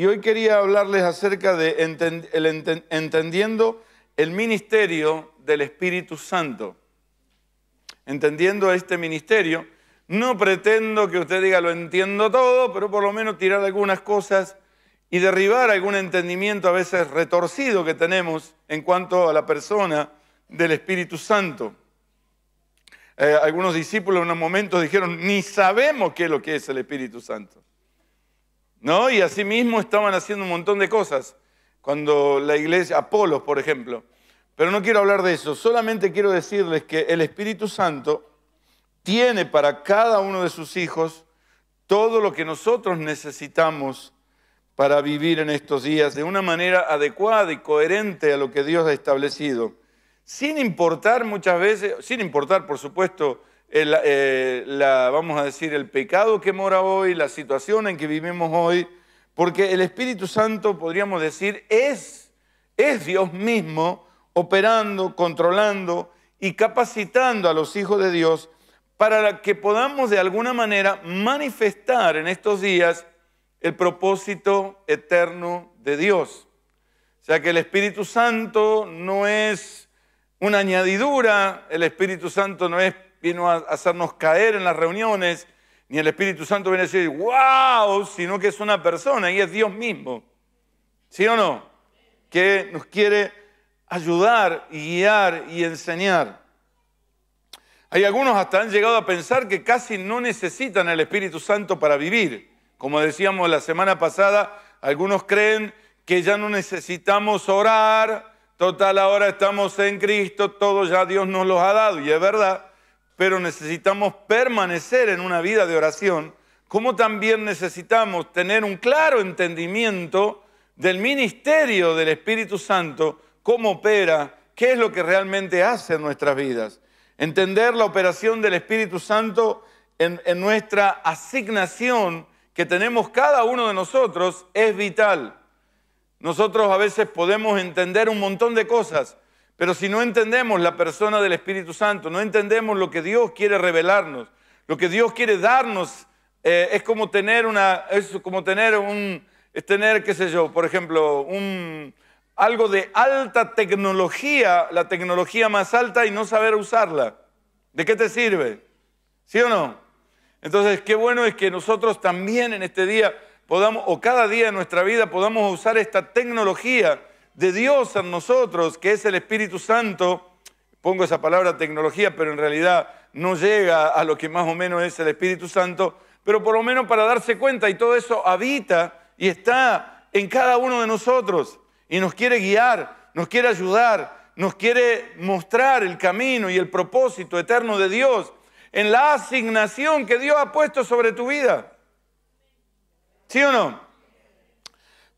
Y hoy quería hablarles acerca de entendiendo el ministerio del Espíritu Santo. Entendiendo este ministerio, no pretendo que usted diga lo entiendo todo, pero por lo menos tirar algunas cosas y derribar algún entendimiento a veces retorcido que tenemos en cuanto a la persona del Espíritu Santo. Eh, algunos discípulos en unos momentos dijeron, ni sabemos qué es lo que es el Espíritu Santo. ¿no? Y mismo estaban haciendo un montón de cosas. Cuando la iglesia, Apolos, por ejemplo. Pero no quiero hablar de eso, solamente quiero decirles que el Espíritu Santo tiene para cada uno de sus hijos todo lo que nosotros necesitamos para vivir en estos días de una manera adecuada y coherente a lo que Dios ha establecido, sin importar muchas veces, sin importar por supuesto eh, eh, la, vamos a decir, el pecado que mora hoy, la situación en que vivimos hoy, porque el Espíritu Santo, podríamos decir, es, es Dios mismo operando, controlando y capacitando a los hijos de Dios para que podamos de alguna manera manifestar en estos días el propósito eterno de Dios. O sea que el Espíritu Santo no es una añadidura, el Espíritu Santo no es vino a hacernos caer en las reuniones, ni el Espíritu Santo viene a decir, ¡guau!, sino que es una persona y es Dios mismo. ¿Sí o no? Que nos quiere ayudar, guiar y enseñar. Hay algunos hasta han llegado a pensar que casi no necesitan el Espíritu Santo para vivir. Como decíamos la semana pasada, algunos creen que ya no necesitamos orar, total ahora estamos en Cristo, todo ya Dios nos lo ha dado, y es verdad pero necesitamos permanecer en una vida de oración, como también necesitamos tener un claro entendimiento del ministerio del Espíritu Santo, cómo opera, qué es lo que realmente hace en nuestras vidas. Entender la operación del Espíritu Santo en, en nuestra asignación que tenemos cada uno de nosotros es vital. Nosotros a veces podemos entender un montón de cosas, pero si no entendemos la persona del Espíritu Santo, no entendemos lo que Dios quiere revelarnos, lo que Dios quiere darnos, eh, es como tener una, es como tener un, es tener, qué sé yo, por ejemplo, un, algo de alta tecnología, la tecnología más alta y no saber usarla. ¿De qué te sirve? ¿Sí o no? Entonces, qué bueno es que nosotros también en este día podamos, o cada día en nuestra vida, podamos usar esta tecnología de Dios en nosotros, que es el Espíritu Santo, pongo esa palabra tecnología, pero en realidad no llega a lo que más o menos es el Espíritu Santo, pero por lo menos para darse cuenta y todo eso habita y está en cada uno de nosotros y nos quiere guiar, nos quiere ayudar, nos quiere mostrar el camino y el propósito eterno de Dios en la asignación que Dios ha puesto sobre tu vida. ¿Sí o no?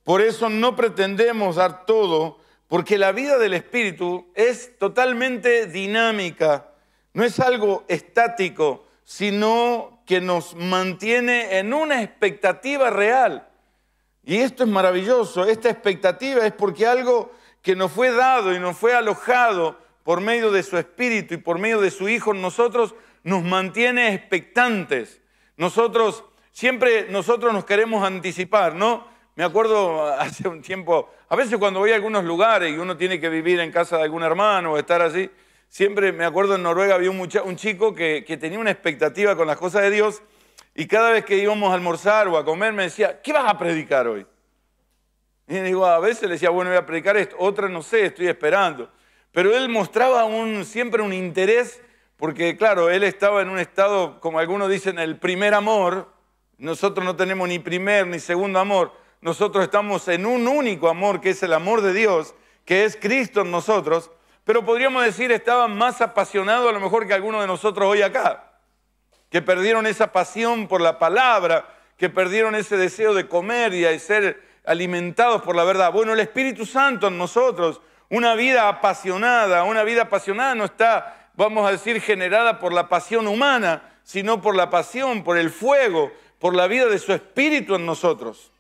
Por eso no pretendemos dar todo, porque la vida del Espíritu es totalmente dinámica, no es algo estático, sino que nos mantiene en una expectativa real. Y esto es maravilloso, esta expectativa es porque algo que nos fue dado y nos fue alojado por medio de su Espíritu y por medio de su Hijo nosotros, nos mantiene expectantes. Nosotros, siempre nosotros nos queremos anticipar, ¿no? Me acuerdo hace un tiempo, a veces cuando voy a algunos lugares y uno tiene que vivir en casa de algún hermano o estar así, siempre me acuerdo en Noruega había un, mucha, un chico que, tenía una expectativa con las cosas de Dios y cada vez que íbamos a almorzar o a comer me decía, ¿qué vas a predicar hoy? Y digo, a veces le decía, bueno, voy a predicar esto, otra no sé, estoy esperando. Pero él mostraba un, siempre un interés, porque claro, él estaba en un estado, como algunos dicen, el primer amor. Nosotros no tenemos ni primer ni segundo amor nosotros estamos en un único amor, que es el amor de Dios, que es Cristo en nosotros, pero podríamos decir estaban más apasionados a lo mejor que algunos de nosotros hoy acá, que perdieron esa pasión por la palabra, que perdieron ese deseo de comer y de ser alimentados por la verdad. Bueno, el Espíritu Santo en nosotros, una vida apasionada, una vida apasionada no está, vamos a decir, generada por la pasión humana, sino por la pasión, por el fuego, por la vida de su Espíritu en nosotros.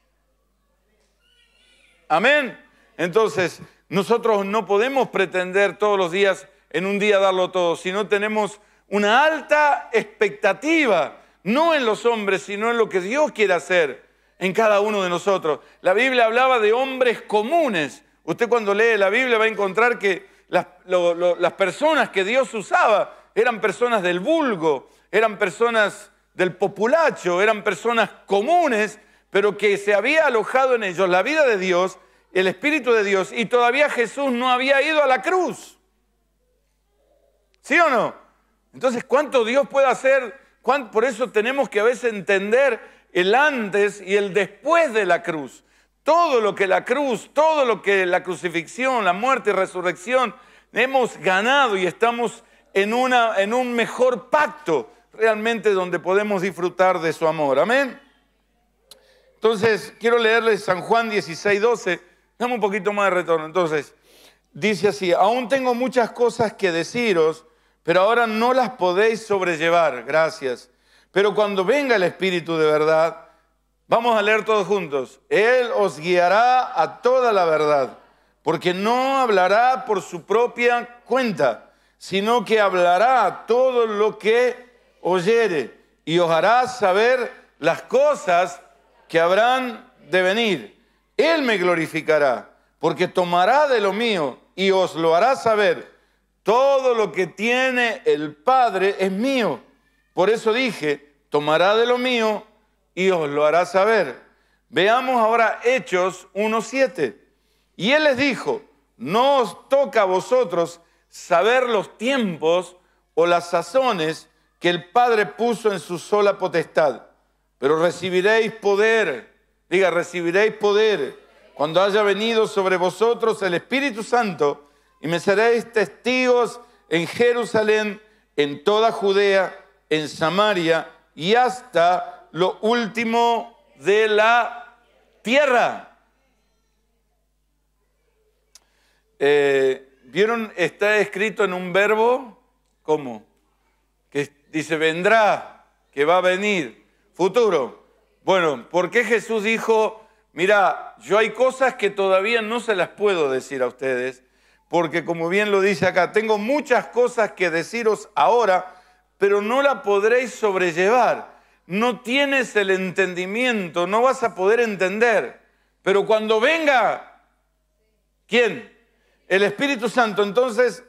Amén. Entonces, nosotros no podemos pretender todos los días, en un día darlo todo, sino tenemos una alta expectativa, no en los hombres, sino en lo que Dios quiere hacer en cada uno de nosotros. La Biblia hablaba de hombres comunes. Usted cuando lee la Biblia va a encontrar que las, las personas que Dios usaba eran personas del vulgo, eran personas del populacho, eran personas comunes pero que se había alojado en ellos la vida de Dios, el Espíritu de Dios, y todavía Jesús no había ido a la cruz. ¿Sí o no? Entonces, ¿cuánto Dios puede hacer? Por eso tenemos que a veces entender el antes y el después de la cruz. Todo lo que la cruz, todo lo que la crucifixión, la muerte y resurrección hemos ganado y estamos en, en un mejor pacto realmente donde podemos disfrutar de su amor. Amén. Entonces, quiero leerles San Juan 16, 12. Dame un poquito más de retorno. Entonces, dice así, aún tengo muchas cosas que deciros, pero ahora no las podéis sobrellevar. Gracias. Pero cuando venga el Espíritu de verdad, vamos a leer todos juntos. Él os guiará a toda la verdad, porque no hablará por su propia cuenta, sino que hablará todo lo que oyere y os hará saber las cosas que habrán de venir. Él me glorificará, porque tomará de lo mío y os lo hará saber. Todo lo que tiene el Padre es mío. Por eso dije, tomará de lo mío y os lo hará saber. Veamos ahora Hechos 1.7. Y él les dijo, no os toca a vosotros saber los tiempos o las sazones que el Padre puso en su sola potestad pero recibiréis poder. Diga, recibiréis poder cuando haya venido sobre vosotros el Espíritu Santo y me seréis testigos en Jerusalén, en toda Judea, en Samaria y hasta lo último de la tierra. Eh, ¿Vieron? Está escrito en un verbo, ¿cómo? Que dice vendrá, que va a venir. Futuro. Bueno, ¿por qué Jesús dijo, mira, yo hay cosas que todavía no se las puedo decir a ustedes, porque como bien lo dice acá, tengo muchas cosas que deciros ahora, pero no la podréis sobrellevar. No tienes el entendimiento, no vas a poder entender. Pero cuando venga, ¿quién? El Espíritu Santo, entonces,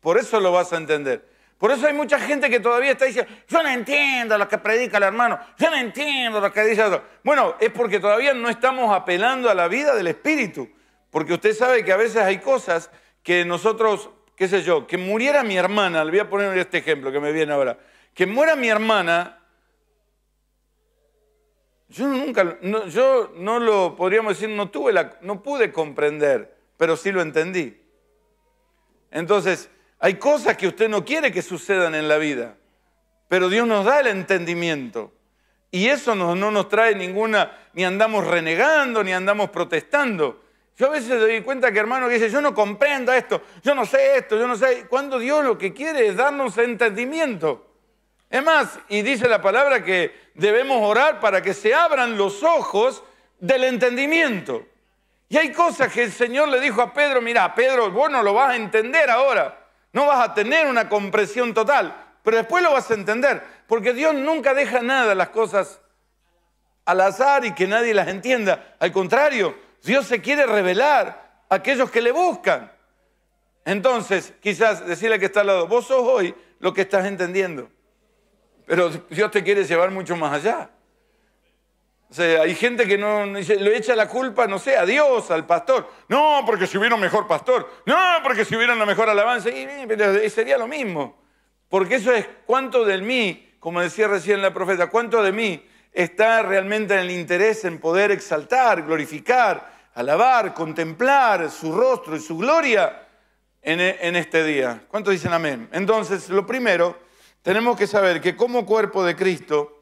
por eso lo vas a entender. Por eso hay mucha gente que todavía está diciendo, yo no entiendo lo que predica el hermano, yo no entiendo lo que dice el otro. Bueno, es porque todavía no estamos apelando a la vida del Espíritu, porque usted sabe que a veces hay cosas que nosotros, qué sé yo, que muriera mi hermana, le voy a poner este ejemplo que me viene ahora, que muera mi hermana, yo nunca, yo no lo, podríamos decir, no tuve la, no pude comprender, pero sí lo entendí. Entonces, hay cosas que usted no quiere que sucedan en la vida, pero Dios nos da el entendimiento. Y eso no, nos trae ninguna, ni andamos renegando, ni andamos protestando. Yo a veces doy cuenta que hermano dice, yo no comprendo esto, yo no sé esto, yo no sé. Cuando Dios lo que quiere es darnos entendimiento. Es más, y dice la palabra que debemos orar para que se abran los ojos del entendimiento. Y hay cosas que el Señor le dijo a Pedro, mira, Pedro, vos no lo vas a entender ahora, no vas a tener una comprensión total, pero después lo vas a entender, porque Dios nunca deja nada las cosas al azar y que nadie las entienda. Al contrario, Dios se quiere revelar a aquellos que le buscan. Entonces, quizás decirle que está al lado, vos sos hoy lo que estás entendiendo, pero Dios te quiere llevar mucho más allá hay gente que no, le echa la culpa, no sé, a Dios, al pastor. No, porque si hubiera un mejor pastor. No, porque si hubiera una mejor alabanza. Y, eh, sería lo mismo. Porque eso es cuánto de mí, como decía recién la profeta, cuánto de mí está realmente en el interés en poder exaltar, glorificar, alabar, contemplar su rostro y su gloria en, e, en este día. ¿Cuántos dicen amén? Entonces, lo primero, tenemos que saber que como cuerpo de Cristo,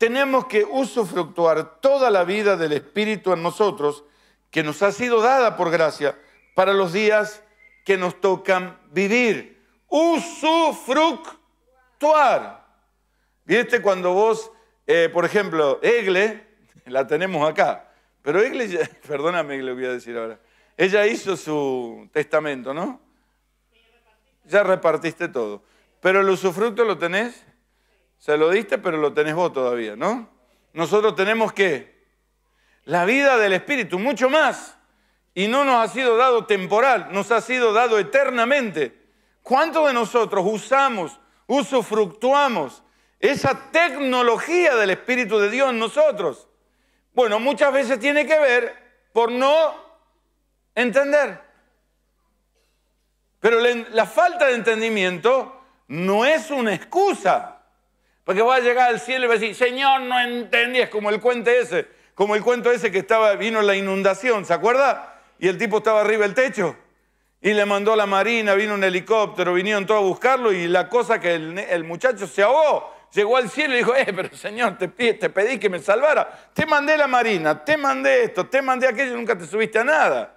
tenemos que usufructuar toda la vida del Espíritu en nosotros, que nos ha sido dada por gracia, para los días que nos tocan vivir. Usufructuar. Viste cuando vos, eh, por ejemplo, Egle, la tenemos acá, pero Egle, perdóname le voy a decir ahora, ella hizo su testamento, ¿no? Ya repartiste todo. Pero el usufructo lo tenés se lo diste, pero lo tenés vos todavía, ¿no? Nosotros tenemos que la vida del Espíritu, mucho más. Y no nos ha sido dado temporal, nos ha sido dado eternamente. ¿Cuántos de nosotros usamos, usufructuamos esa tecnología del Espíritu de Dios en nosotros? Bueno, muchas veces tiene que ver por no entender. Pero la falta de entendimiento no es una excusa. Porque voy a llegar al cielo y va a decir, Señor, no entendí. Es como el cuento ese, como el cuento ese que estaba, vino la inundación, ¿se acuerda? Y el tipo estaba arriba del techo. Y le mandó a la marina, vino un helicóptero, vinieron todos a buscarlo y la cosa que el, muchacho se ahogó. Llegó al cielo y dijo, eh, pero Señor, te, te pedí que me salvara. Te mandé la marina, te mandé esto, te mandé aquello, nunca te subiste a nada.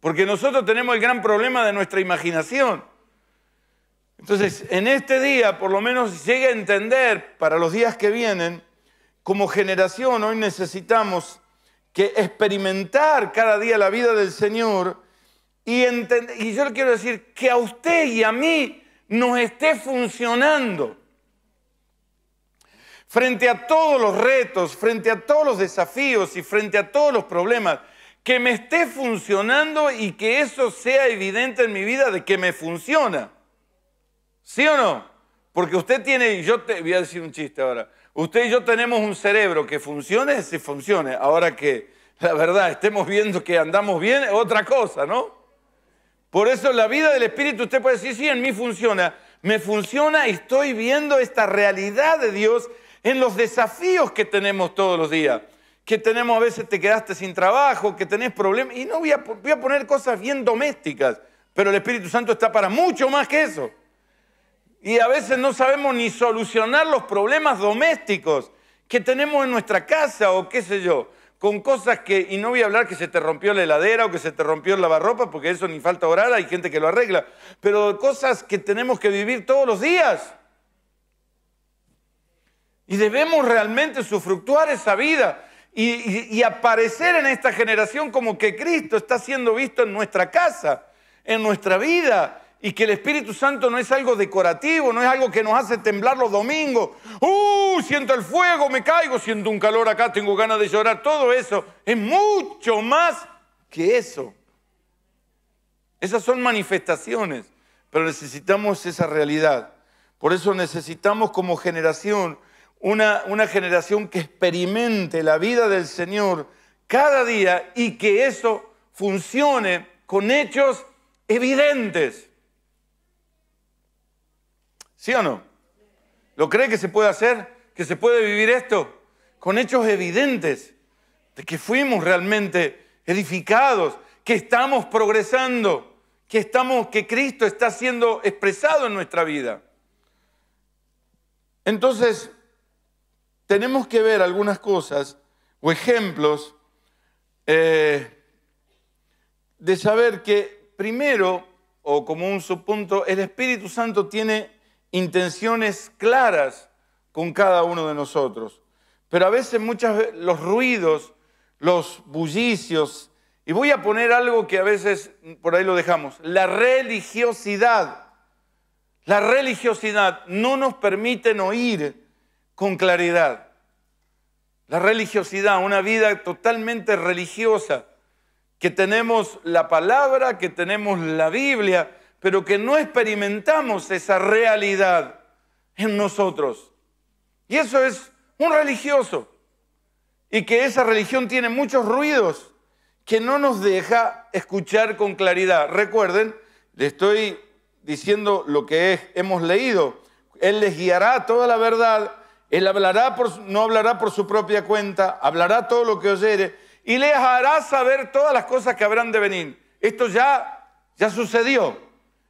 Porque nosotros tenemos el gran problema de nuestra imaginación. Entonces, en este día, por lo menos llegue a entender para los días que vienen, como generación hoy necesitamos que experimentar cada día la vida del Señor y, y yo le quiero decir que a usted y a mí nos esté funcionando. Frente a todos los retos, frente a todos los desafíos y frente a todos los problemas, que me esté funcionando y que eso sea evidente en mi vida de que me funciona. ¿Sí o no? Porque usted tiene, y yo te voy a decir un chiste ahora, usted y yo tenemos un cerebro que funcione si funcione. Ahora que la verdad estemos viendo que andamos bien, otra cosa, ¿no? Por eso la vida del Espíritu, usted puede decir, sí, en mí funciona. Me funciona y estoy viendo esta realidad de Dios en los desafíos que tenemos todos los días. Que tenemos a veces te quedaste sin trabajo, que tenés problemas. Y no voy a poner cosas bien domésticas, pero el Espíritu Santo está para mucho más que eso y a veces no sabemos ni solucionar los problemas domésticos que tenemos en nuestra casa o qué sé yo, con cosas que, y no voy a hablar que se te rompió la heladera o que se te rompió el lavarropa, porque eso ni falta orar, hay gente que lo arregla, pero cosas que tenemos que vivir todos los días. Y debemos realmente sufructuar esa vida y, y aparecer en esta generación como que Cristo está siendo visto en nuestra casa, en nuestra vida, y que el Espíritu Santo no es algo decorativo, no es algo que nos hace temblar los domingos. ¡Uh! Siento el fuego, me caigo, siento un calor acá, tengo ganas de llorar. Todo eso es mucho más que eso. Esas son manifestaciones, pero necesitamos esa realidad. Por eso necesitamos como generación una, una generación que experimente la vida del Señor cada día y que eso funcione con hechos evidentes. ¿Sí o no? ¿Lo cree que se puede hacer? ¿Que se puede vivir esto? Con hechos evidentes de que fuimos realmente edificados, que estamos progresando, que estamos que Cristo está siendo expresado en nuestra vida. Entonces, tenemos que ver algunas cosas o ejemplos eh, de saber que primero, o como un subpunto, el Espíritu Santo tiene intenciones claras con cada uno de nosotros. Pero a veces muchas los ruidos, los bullicios, y voy a poner algo que a veces por ahí lo dejamos, la religiosidad. La religiosidad no nos permiten oír con claridad. La religiosidad, una vida totalmente religiosa, que tenemos la palabra, que tenemos la Biblia, pero que no experimentamos esa realidad en nosotros. Y eso es un religioso. Y que esa religión tiene muchos ruidos que no nos deja escuchar con claridad. Recuerden, le estoy diciendo lo que hemos leído. Él les guiará toda la verdad, él hablará por, no hablará por su propia cuenta, hablará todo lo que oyere y les hará saber todas las cosas que habrán de venir. Esto ya, ya sucedió.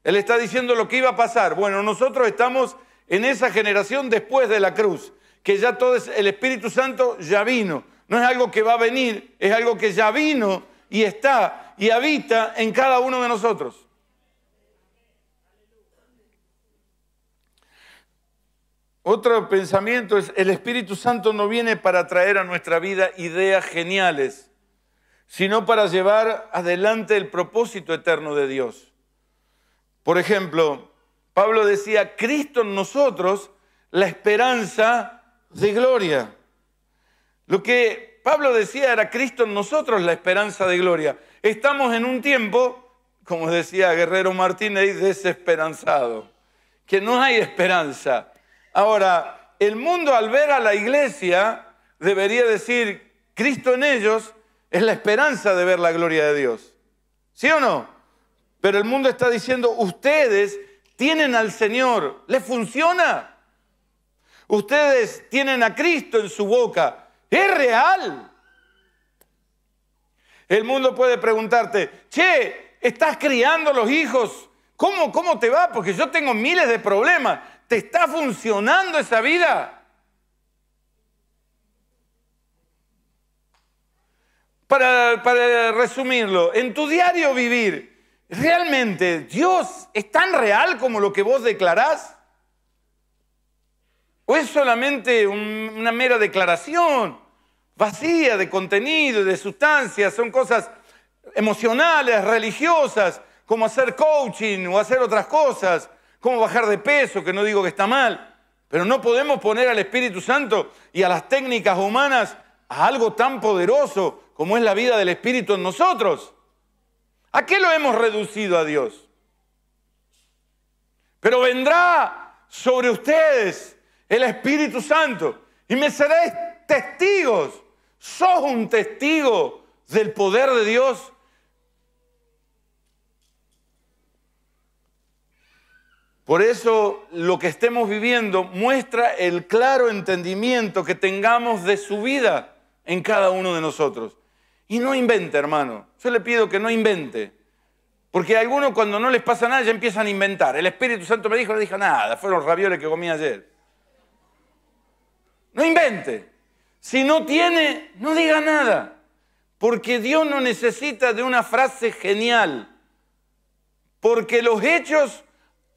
Él está diciendo lo que iba a pasar. Bueno, nosotros estamos en esa generación después de la cruz, que ya todo es, el Espíritu Santo ya vino. No es algo que va a venir, es algo que ya vino y está y habita en cada uno de nosotros. Otro pensamiento es, el Espíritu Santo no viene para traer a nuestra vida ideas geniales, sino para llevar adelante el propósito eterno de Dios. Por ejemplo, Pablo decía, Cristo en nosotros, la esperanza de gloria. Lo que Pablo decía era, Cristo en nosotros, la esperanza de gloria. Estamos en un tiempo, como decía Guerrero Martínez, desesperanzado, que no hay esperanza. Ahora, el mundo al ver a la iglesia debería decir, Cristo en ellos es la esperanza de ver la gloria de Dios. ¿Sí o no? Pero el mundo está diciendo, ustedes tienen al Señor, les funciona. Ustedes tienen a Cristo en su boca, es real. El mundo puede preguntarte, che, estás criando los hijos, ¿Cómo, ¿cómo te va? Porque yo tengo miles de problemas, ¿te está funcionando esa vida? Para, para, resumirlo, en tu diario vivir, ¿Realmente Dios es tan real como lo que vos declarás? ¿O es solamente una mera declaración vacía de contenido, de sustancia? Son cosas emocionales, religiosas, como hacer coaching o hacer otras cosas, como bajar de peso, que no digo que está mal, pero no podemos poner al Espíritu Santo y a las técnicas humanas a algo tan poderoso como es la vida del Espíritu en nosotros. ¿A qué lo hemos reducido a Dios? Pero vendrá sobre ustedes el Espíritu Santo y me seréis testigos. Sos un testigo del poder de Dios. Por eso lo que estemos viviendo muestra el claro entendimiento que tengamos de su vida en cada uno de nosotros. Y no invente, hermano. Yo le pido que no invente. Porque a algunos cuando no les pasa nada ya empiezan a inventar. El Espíritu Santo me dijo, no dijo nada, fueron ravioles que comí ayer. No invente. Si no tiene, no diga nada. Porque Dios no necesita de una frase genial. Porque los hechos,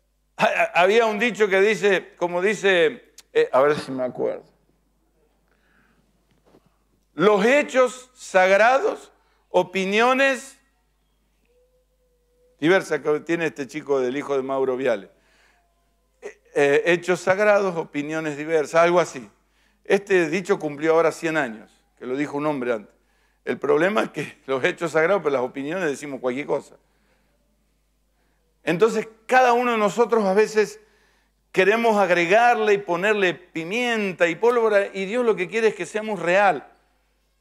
había un dicho que dice, como dice, eh, a ver si me acuerdo los hechos sagrados, opiniones diversas que tiene este chico del hijo de Mauro Viale. Eh, eh, hechos sagrados, opiniones diversas, algo así. Este dicho cumplió ahora 100 años, que lo dijo un hombre antes. El problema es que los hechos sagrados, pero pues las opiniones decimos cualquier cosa. Entonces, cada uno de nosotros a veces queremos agregarle y ponerle pimienta y pólvora, y Dios lo que quiere es que seamos real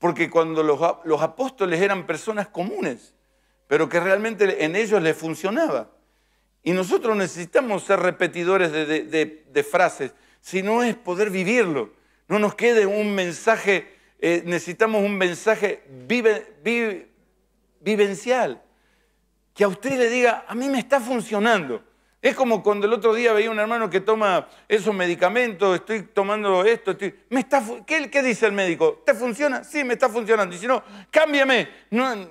porque cuando los, apóstoles eran personas comunes, pero que realmente en ellos les funcionaba. Y nosotros necesitamos ser repetidores de, frases, si no es poder vivirlo. No nos quede un mensaje, eh, necesitamos un mensaje vivencial, que a usted le diga, a mí me está funcionando. Es como cuando el otro día veía un hermano que toma esos medicamentos, estoy tomando esto, ¿Me está, ¿Qué, dice el médico? ¿Te funciona? Sí, me está funcionando. Y si no, cámbiame.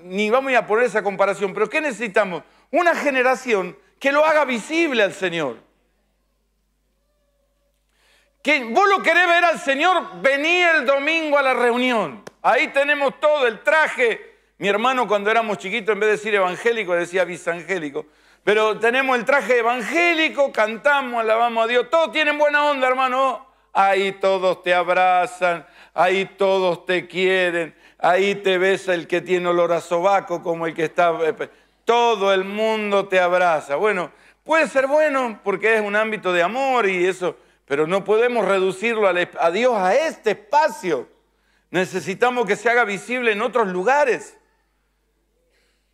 ni vamos a poner esa comparación. Pero ¿qué necesitamos? Una generación que lo haga visible al Señor. Que vos lo querés ver al Señor, vení el domingo a la reunión. Ahí tenemos todo, el traje. Mi hermano cuando éramos chiquitos, en vez de decir evangélico, decía bisangélico pero tenemos el traje evangélico, cantamos, alabamos a Dios. Todos tienen buena onda, hermano. Ahí todos te abrazan, ahí todos te quieren, ahí te besa el que tiene olor a sobaco como el que está... Eh, todo el mundo te abraza. Bueno, puede ser bueno porque es un ámbito de amor y eso, pero no podemos reducirlo a Dios a este espacio. Necesitamos que se haga visible en otros lugares.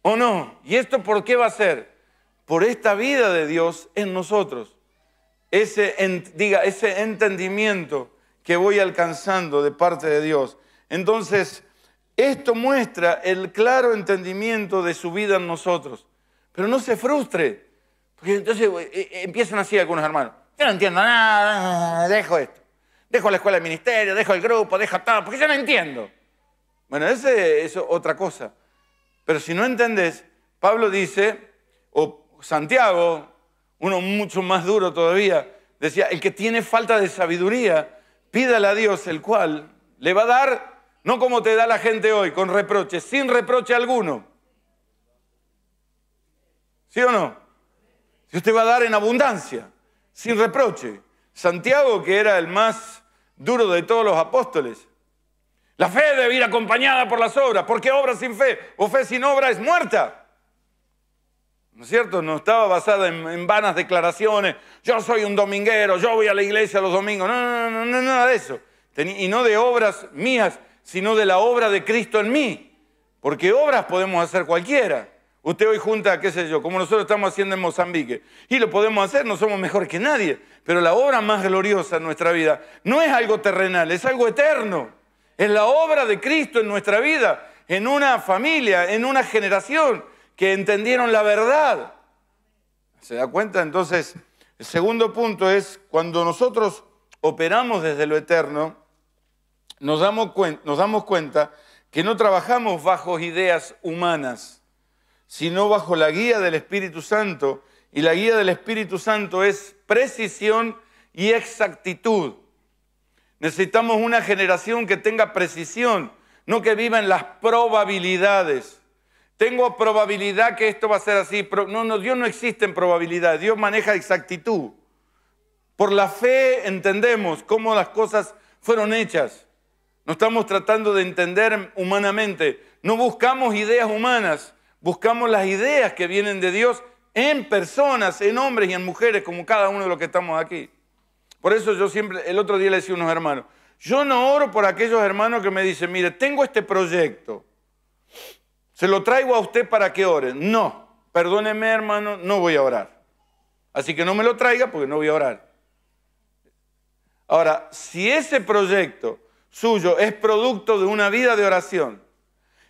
¿O no? ¿Y esto por qué va a ser? por esta vida de Dios en nosotros. Ese, diga, ese entendimiento que voy alcanzando de parte de Dios. Entonces, esto muestra el claro entendimiento de su vida en nosotros. Pero no se frustre, porque entonces eh, eh, empiezan así algunos hermanos. Yo no entiendo nada, dejo esto. Dejo la escuela de ministerio, dejo el grupo, dejo todo, porque yo no entiendo. Bueno, eso es otra cosa. Pero si no entendés, Pablo dice, o Santiago, uno mucho más duro todavía, decía, el que tiene falta de sabiduría, pídale a Dios, el cual le va a dar, no como te da la gente hoy, con reproche, sin reproche alguno. ¿Sí o no? Dios te va a dar en abundancia, sin reproche. Santiago, que era el más duro de todos los apóstoles. La fe debe ir acompañada por las obras, porque obra sin fe o fe sin obra es muerta. ¿No es cierto? No estaba basada en, vanas declaraciones. Yo soy un dominguero, yo voy a la iglesia los domingos. No, no, no, no, nada de eso. y no de obras mías, sino de la obra de Cristo en mí. Porque obras podemos hacer cualquiera. Usted hoy junta, qué sé yo, como nosotros estamos haciendo en Mozambique. Y lo podemos hacer, no somos mejor que nadie. Pero la obra más gloriosa en nuestra vida no es algo terrenal, es algo eterno. Es la obra de Cristo en nuestra vida, en una familia, en una generación que entendieron la verdad. ¿Se da cuenta? Entonces, el segundo punto es, cuando nosotros operamos desde lo eterno, nos damos, cuenta, que no trabajamos bajo ideas humanas, sino bajo la guía del Espíritu Santo. Y la guía del Espíritu Santo es precisión y exactitud. Necesitamos una generación que tenga precisión, no que viva en las probabilidades. Tengo probabilidad que esto va a ser así. No, no, Dios no existe en probabilidad. Dios maneja exactitud. Por la fe entendemos cómo las cosas fueron hechas. No estamos tratando de entender humanamente. No buscamos ideas humanas. Buscamos las ideas que vienen de Dios en personas, en hombres y en mujeres, como cada uno de los que estamos aquí. Por eso yo siempre, el otro día le decía a unos hermanos, yo no oro por aquellos hermanos que me dicen, mire, tengo este proyecto. Se lo traigo a usted para que ore. No, perdóneme hermano, no voy a orar. Así que no me lo traiga porque no voy a orar. Ahora, si ese proyecto suyo es producto de una vida de oración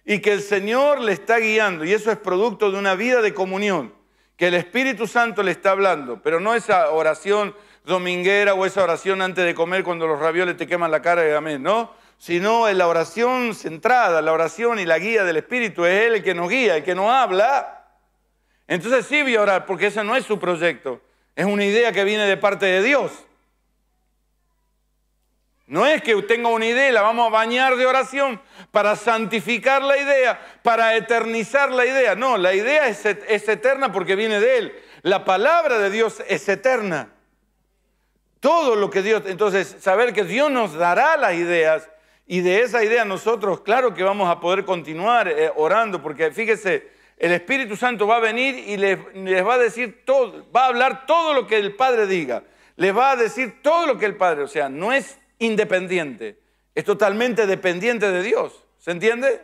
y que el Señor le está guiando y eso es producto de una vida de comunión, que el Espíritu Santo le está hablando, pero no esa oración dominguera o esa oración antes de comer cuando los ravioles te queman la cara y amén, no, sino en la oración centrada, la oración y la guía del Espíritu, es Él el que nos guía, el que nos habla, entonces sí voy a orar, porque ese no es su proyecto, es una idea que viene de parte de Dios. No es que tenga una idea, la vamos a bañar de oración para santificar la idea, para eternizar la idea. No, la idea es, es eterna porque viene de Él. La palabra de Dios es eterna. Todo lo que Dios, entonces saber que Dios nos dará las ideas y de esa idea nosotros, claro que vamos a poder continuar eh, orando, porque fíjese, el Espíritu Santo va a venir y les, va a decir todo, va a hablar todo lo que el Padre diga, les va a decir todo lo que el Padre, o sea, no es independiente, es totalmente dependiente de Dios, ¿se entiende?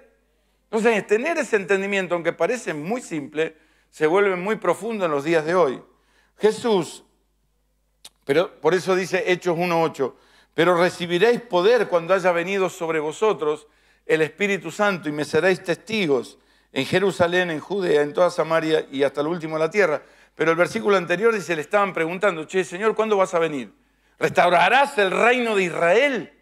Entonces, tener ese entendimiento, aunque parece muy simple, se vuelve muy profundo en los días de hoy. Jesús, pero por eso dice Hechos 1.8, pero recibiréis poder cuando haya venido sobre vosotros el Espíritu Santo y me seréis testigos en Jerusalén, en Judea, en toda Samaria y hasta el último de la tierra. Pero el versículo anterior dice, le estaban preguntando, che, Señor, ¿cuándo vas a venir? ¿Restaurarás el reino de Israel?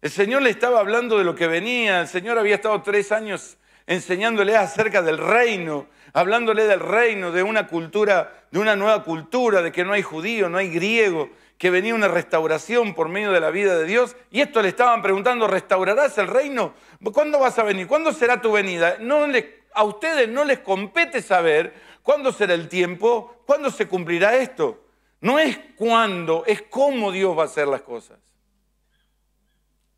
El Señor le estaba hablando de lo que venía, el Señor había estado tres años enseñándole acerca del reino, hablándole del reino, de una cultura, de una nueva cultura, de que no hay judío, no hay griego, que venía una restauración por medio de la vida de Dios. Y esto le estaban preguntando, ¿restaurarás el reino? ¿Cuándo vas a venir? ¿Cuándo será tu venida? No a ustedes no les compete saber cuándo será el tiempo, cuándo se cumplirá esto. No es cuándo, es cómo Dios va a hacer las cosas.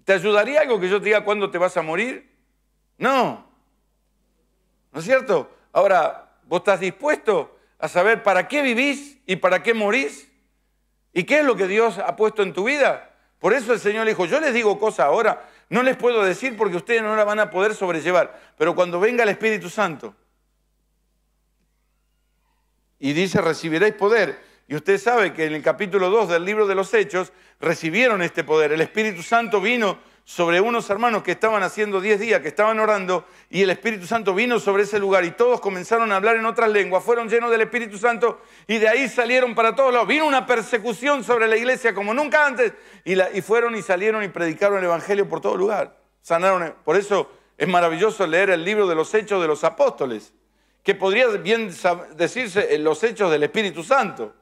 ¿Te ayudaría algo que yo te diga cuándo te vas a morir? No. ¿No es cierto? Ahora, ¿vos estás dispuesto a saber para qué vivís y para qué morís? ¿Y qué es lo que Dios ha puesto en tu vida? Por eso el Señor le dijo, yo les digo cosas ahora, no les puedo decir porque ustedes no la van a poder sobrellevar, pero cuando venga el Espíritu Santo y dice, recibiréis poder, y usted sabe que en el capítulo 2 del libro de los Hechos recibieron este poder, el Espíritu Santo vino sobre unos hermanos que estaban haciendo 10 días, que estaban orando, y el Espíritu Santo vino sobre ese lugar y todos comenzaron a hablar en otras lenguas, fueron llenos del Espíritu Santo y de ahí salieron para todos lados. Vino una persecución sobre la iglesia como nunca antes y, y fueron y salieron y predicaron el Evangelio por todo lugar. Sanaron. Por eso es maravilloso leer el libro de los Hechos de los Apóstoles, que podría bien decirse eh, los Hechos del Espíritu Santo.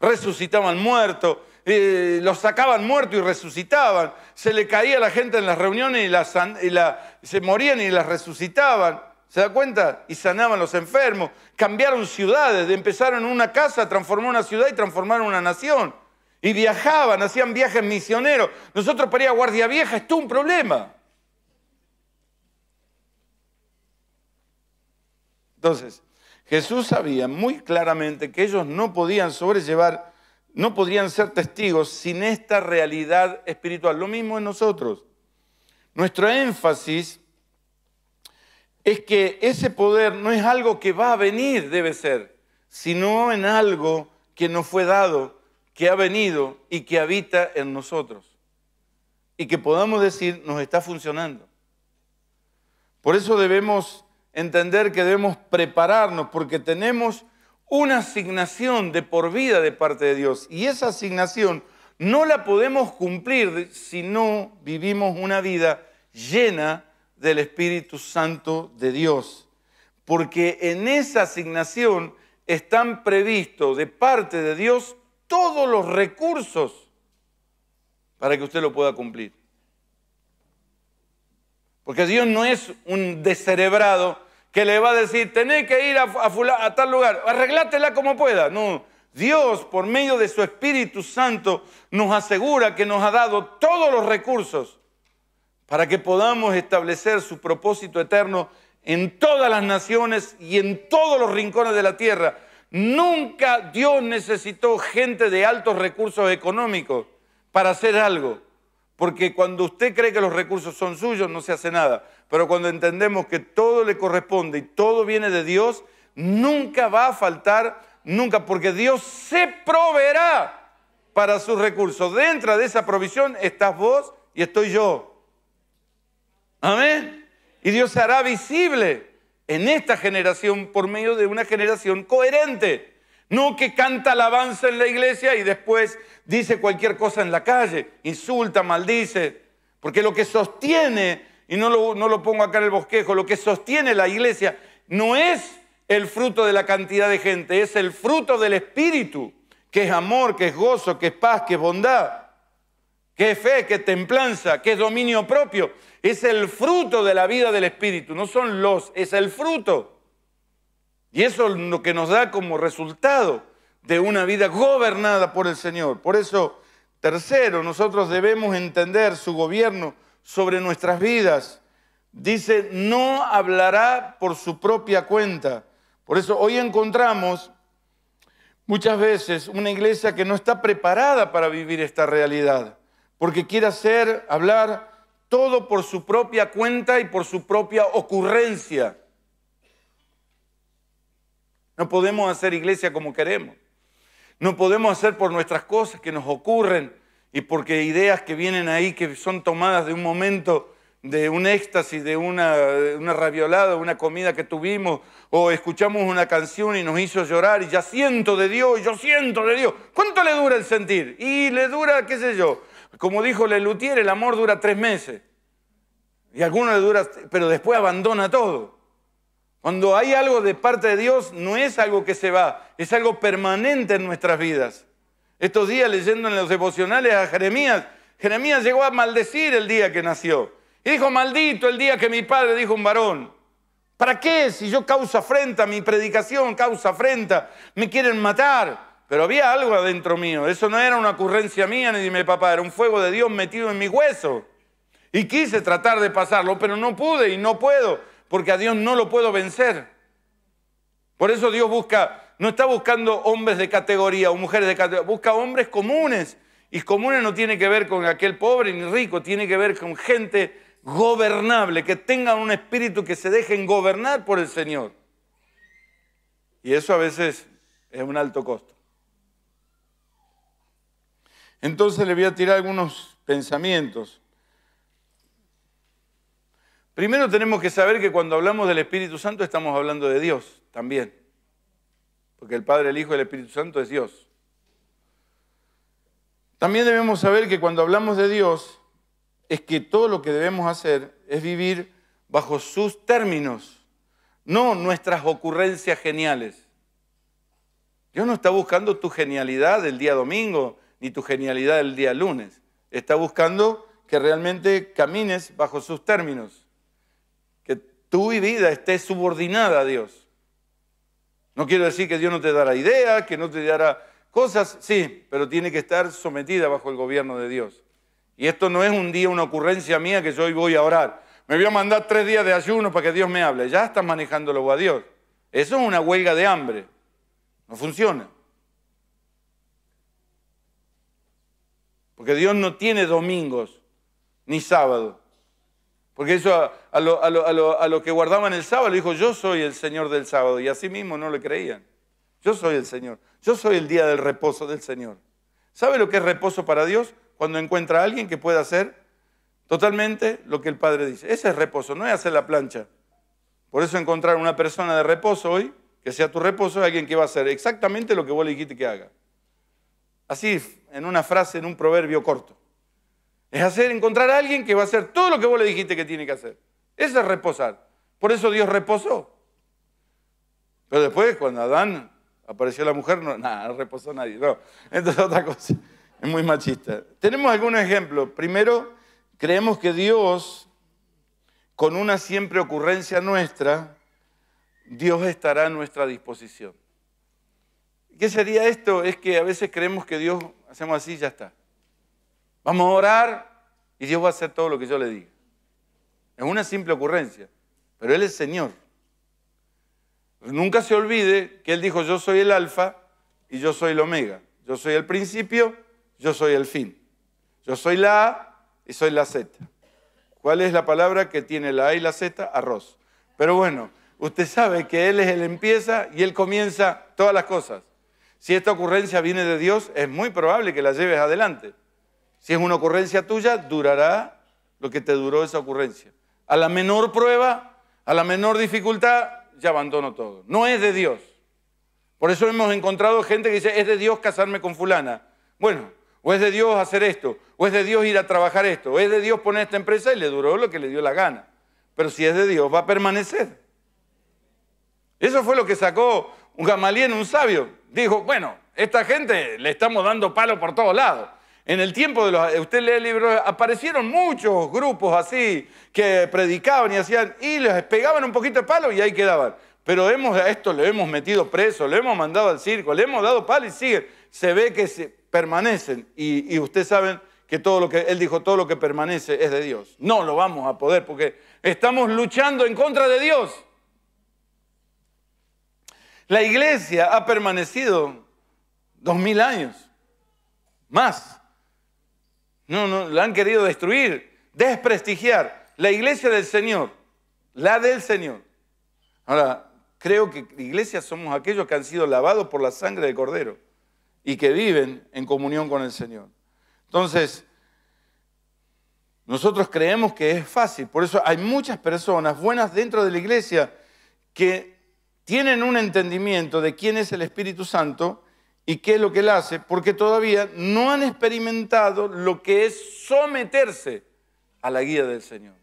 Resucitaban muertos, eh, los sacaban muertos y resucitaban, se le caía a la gente en las reuniones y, la, se morían y las resucitaban. ¿Se da cuenta? Y sanaban los enfermos, cambiaron ciudades, empezaron una casa, transformaron una ciudad y transformaron una nación. Y viajaban, hacían viajes misioneros. Nosotros para ir a Guardia Vieja es un problema. Entonces, Jesús sabía muy claramente que ellos no podían sobrellevar no podrían ser testigos sin esta realidad espiritual. Lo mismo en nosotros. Nuestro énfasis es que ese poder no es algo que va a venir, debe ser, sino en algo que nos fue dado, que ha venido y que habita en nosotros. Y que podamos decir, nos está funcionando. Por eso debemos entender que debemos prepararnos, porque tenemos una asignación de por vida de parte de Dios. Y esa asignación no la podemos cumplir si no vivimos una vida llena del Espíritu Santo de Dios. Porque en esa asignación están previstos de parte de Dios todos los recursos para que usted lo pueda cumplir. Porque Dios no es un descerebrado que le va a decir, tenés que ir a, tal lugar, arreglátela como pueda. No, Dios, por medio de su Espíritu Santo, nos asegura que nos ha dado todos los recursos para que podamos establecer su propósito eterno en todas las naciones y en todos los rincones de la tierra. Nunca Dios necesitó gente de altos recursos económicos para hacer algo, porque cuando usted cree que los recursos son suyos, no se hace nada. Pero cuando entendemos que todo le corresponde y todo viene de Dios, nunca va a faltar, nunca, porque Dios se proveerá para sus recursos. Dentro de esa provisión estás vos y estoy yo. Amén. Y Dios hará visible en esta generación por medio de una generación coherente. No que canta alabanza en la iglesia y después dice cualquier cosa en la calle, insulta, maldice. Porque lo que sostiene y no lo, pongo acá en el bosquejo, lo que sostiene la iglesia no es el fruto de la cantidad de gente, es el fruto del Espíritu, que es amor, que es gozo, que es paz, que es bondad, que es fe, que es templanza, que es dominio propio. Es el fruto de la vida del Espíritu, no son los, es el fruto. Y eso es lo que nos da como resultado de una vida gobernada por el Señor. Por eso, tercero, nosotros debemos entender su gobierno sobre nuestras vidas. Dice, no hablará por su propia cuenta. Por eso hoy encontramos muchas veces una iglesia que no está preparada para vivir esta realidad, porque quiere hacer, hablar todo por su propia cuenta y por su propia ocurrencia. No podemos hacer iglesia como queremos. No podemos hacer por nuestras cosas que nos ocurren y porque ideas que vienen ahí que son tomadas de un momento de un éxtasis, de una, de una raviolada, una comida que tuvimos, o escuchamos una canción y nos hizo llorar y ya siento de Dios, yo siento de Dios. ¿Cuánto le dura el sentir? Y le dura, qué sé yo, como dijo Lelutier, el amor dura tres meses. Y algunos alguno le dura, pero después abandona todo. Cuando hay algo de parte de Dios, no es algo que se va, es algo permanente en nuestras vidas. Estos días leyendo en los devocionales a Jeremías, Jeremías llegó a maldecir el día que nació. Y dijo, maldito el día que mi padre dijo un varón. ¿Para qué? Si yo causa afrenta, mi predicación causa afrenta, me quieren matar. Pero había algo adentro mío. Eso no era una ocurrencia mía ni de mi papá, era un fuego de Dios metido en mi hueso. Y quise tratar de pasarlo, pero no pude y no puedo, porque a Dios no lo puedo vencer. Por eso Dios busca no está buscando hombres de categoría o mujeres de categoría, busca hombres comunes. Y comunes no tiene que ver con aquel pobre ni rico, tiene que ver con gente gobernable, que tengan un espíritu que se dejen gobernar por el Señor. Y eso a veces es un alto costo. Entonces le voy a tirar algunos pensamientos. Primero tenemos que saber que cuando hablamos del Espíritu Santo estamos hablando de Dios también porque el Padre, el Hijo y el Espíritu Santo es Dios. También debemos saber que cuando hablamos de Dios, es que todo lo que debemos hacer es vivir bajo sus términos, no nuestras ocurrencias geniales. Dios no está buscando tu genialidad el día domingo, ni tu genialidad el día lunes. Está buscando que realmente camines bajo sus términos, que tu vida esté subordinada a Dios. No quiero decir que Dios no te dará idea, que no te dará cosas, sí, pero tiene que estar sometida bajo el gobierno de Dios. Y esto no es un día, una ocurrencia mía que yo hoy voy a orar. Me voy a mandar tres días de ayuno para que Dios me hable. Ya estás manejándolo a Dios. Eso es una huelga de hambre. No funciona. Porque Dios no tiene domingos ni sábados. Porque eso a, lo, que guardaban el sábado, dijo, yo soy el Señor del sábado. Y así mismo no le creían. Yo soy el Señor. Yo soy el día del reposo del Señor. ¿Sabe lo que es reposo para Dios? Cuando encuentra a alguien que pueda hacer totalmente lo que el Padre dice. Ese es reposo, no es hacer la plancha. Por eso encontrar una persona de reposo hoy, que sea tu reposo, es alguien que va a hacer exactamente lo que vos le dijiste que haga. Así, en una frase, en un proverbio corto. Es hacer, encontrar a alguien que va a hacer todo lo que vos le dijiste que tiene que hacer. Eso es reposar. Por eso Dios reposó. Pero después, cuando Adán apareció la mujer, no, nada, no reposó nadie. No. es otra cosa. Es muy machista. Tenemos algunos ejemplos. Primero, creemos que Dios, con una siempre ocurrencia nuestra, Dios estará a nuestra disposición. ¿Qué sería esto? Es que a veces creemos que Dios, hacemos así y ya está. Vamos a orar y Dios va a hacer todo lo que yo le diga. Es una simple ocurrencia, pero Él es Señor. Nunca se olvide que Él dijo, yo soy el alfa y yo soy el omega. Yo soy el principio, yo soy el fin. Yo soy la A y soy la Z. ¿Cuál es la palabra que tiene la A y la Z? Arroz. Pero bueno, usted sabe que Él es el empieza y Él comienza todas las cosas. Si esta ocurrencia viene de Dios, es muy probable que la lleves adelante. Si es una ocurrencia tuya, durará lo que te duró esa ocurrencia. A la menor prueba, a la menor dificultad, ya abandono todo. No es de Dios. Por eso hemos encontrado gente que dice, es de Dios casarme con fulana. Bueno, o es de Dios hacer esto, o es de Dios ir a trabajar esto, o es de Dios poner esta empresa y le duró lo que le dio la gana. Pero si es de Dios, va a permanecer. Eso fue lo que sacó un en un sabio. Dijo, bueno, esta gente le estamos dando palo por todos lados. En el tiempo de los... Eh, usted lee el libro, aparecieron muchos grupos así que predicaban y hacían... Y les pegaban un poquito de palo y ahí quedaban. Pero hemos, a esto le hemos metido preso, le hemos mandado al circo, le hemos dado palo y siguen. Se ve que permanecen. Y, usted ustedes saben que todo lo que... Él dijo, todo lo que permanece es de Dios. No lo vamos a poder porque estamos luchando en contra de Dios. La iglesia ha permanecido dos mil años, más. No, no, la han querido destruir, desprestigiar. La iglesia del Señor, la del Señor. Ahora, creo que iglesia somos aquellos que han sido lavados por la sangre del Cordero y que viven en comunión con el Señor. Entonces, nosotros creemos que es fácil, por eso hay muchas personas buenas dentro de la iglesia que tienen un entendimiento de quién es el Espíritu Santo ¿Y qué es lo que él hace? Porque todavía no han experimentado lo que es someterse a la guía del Señor.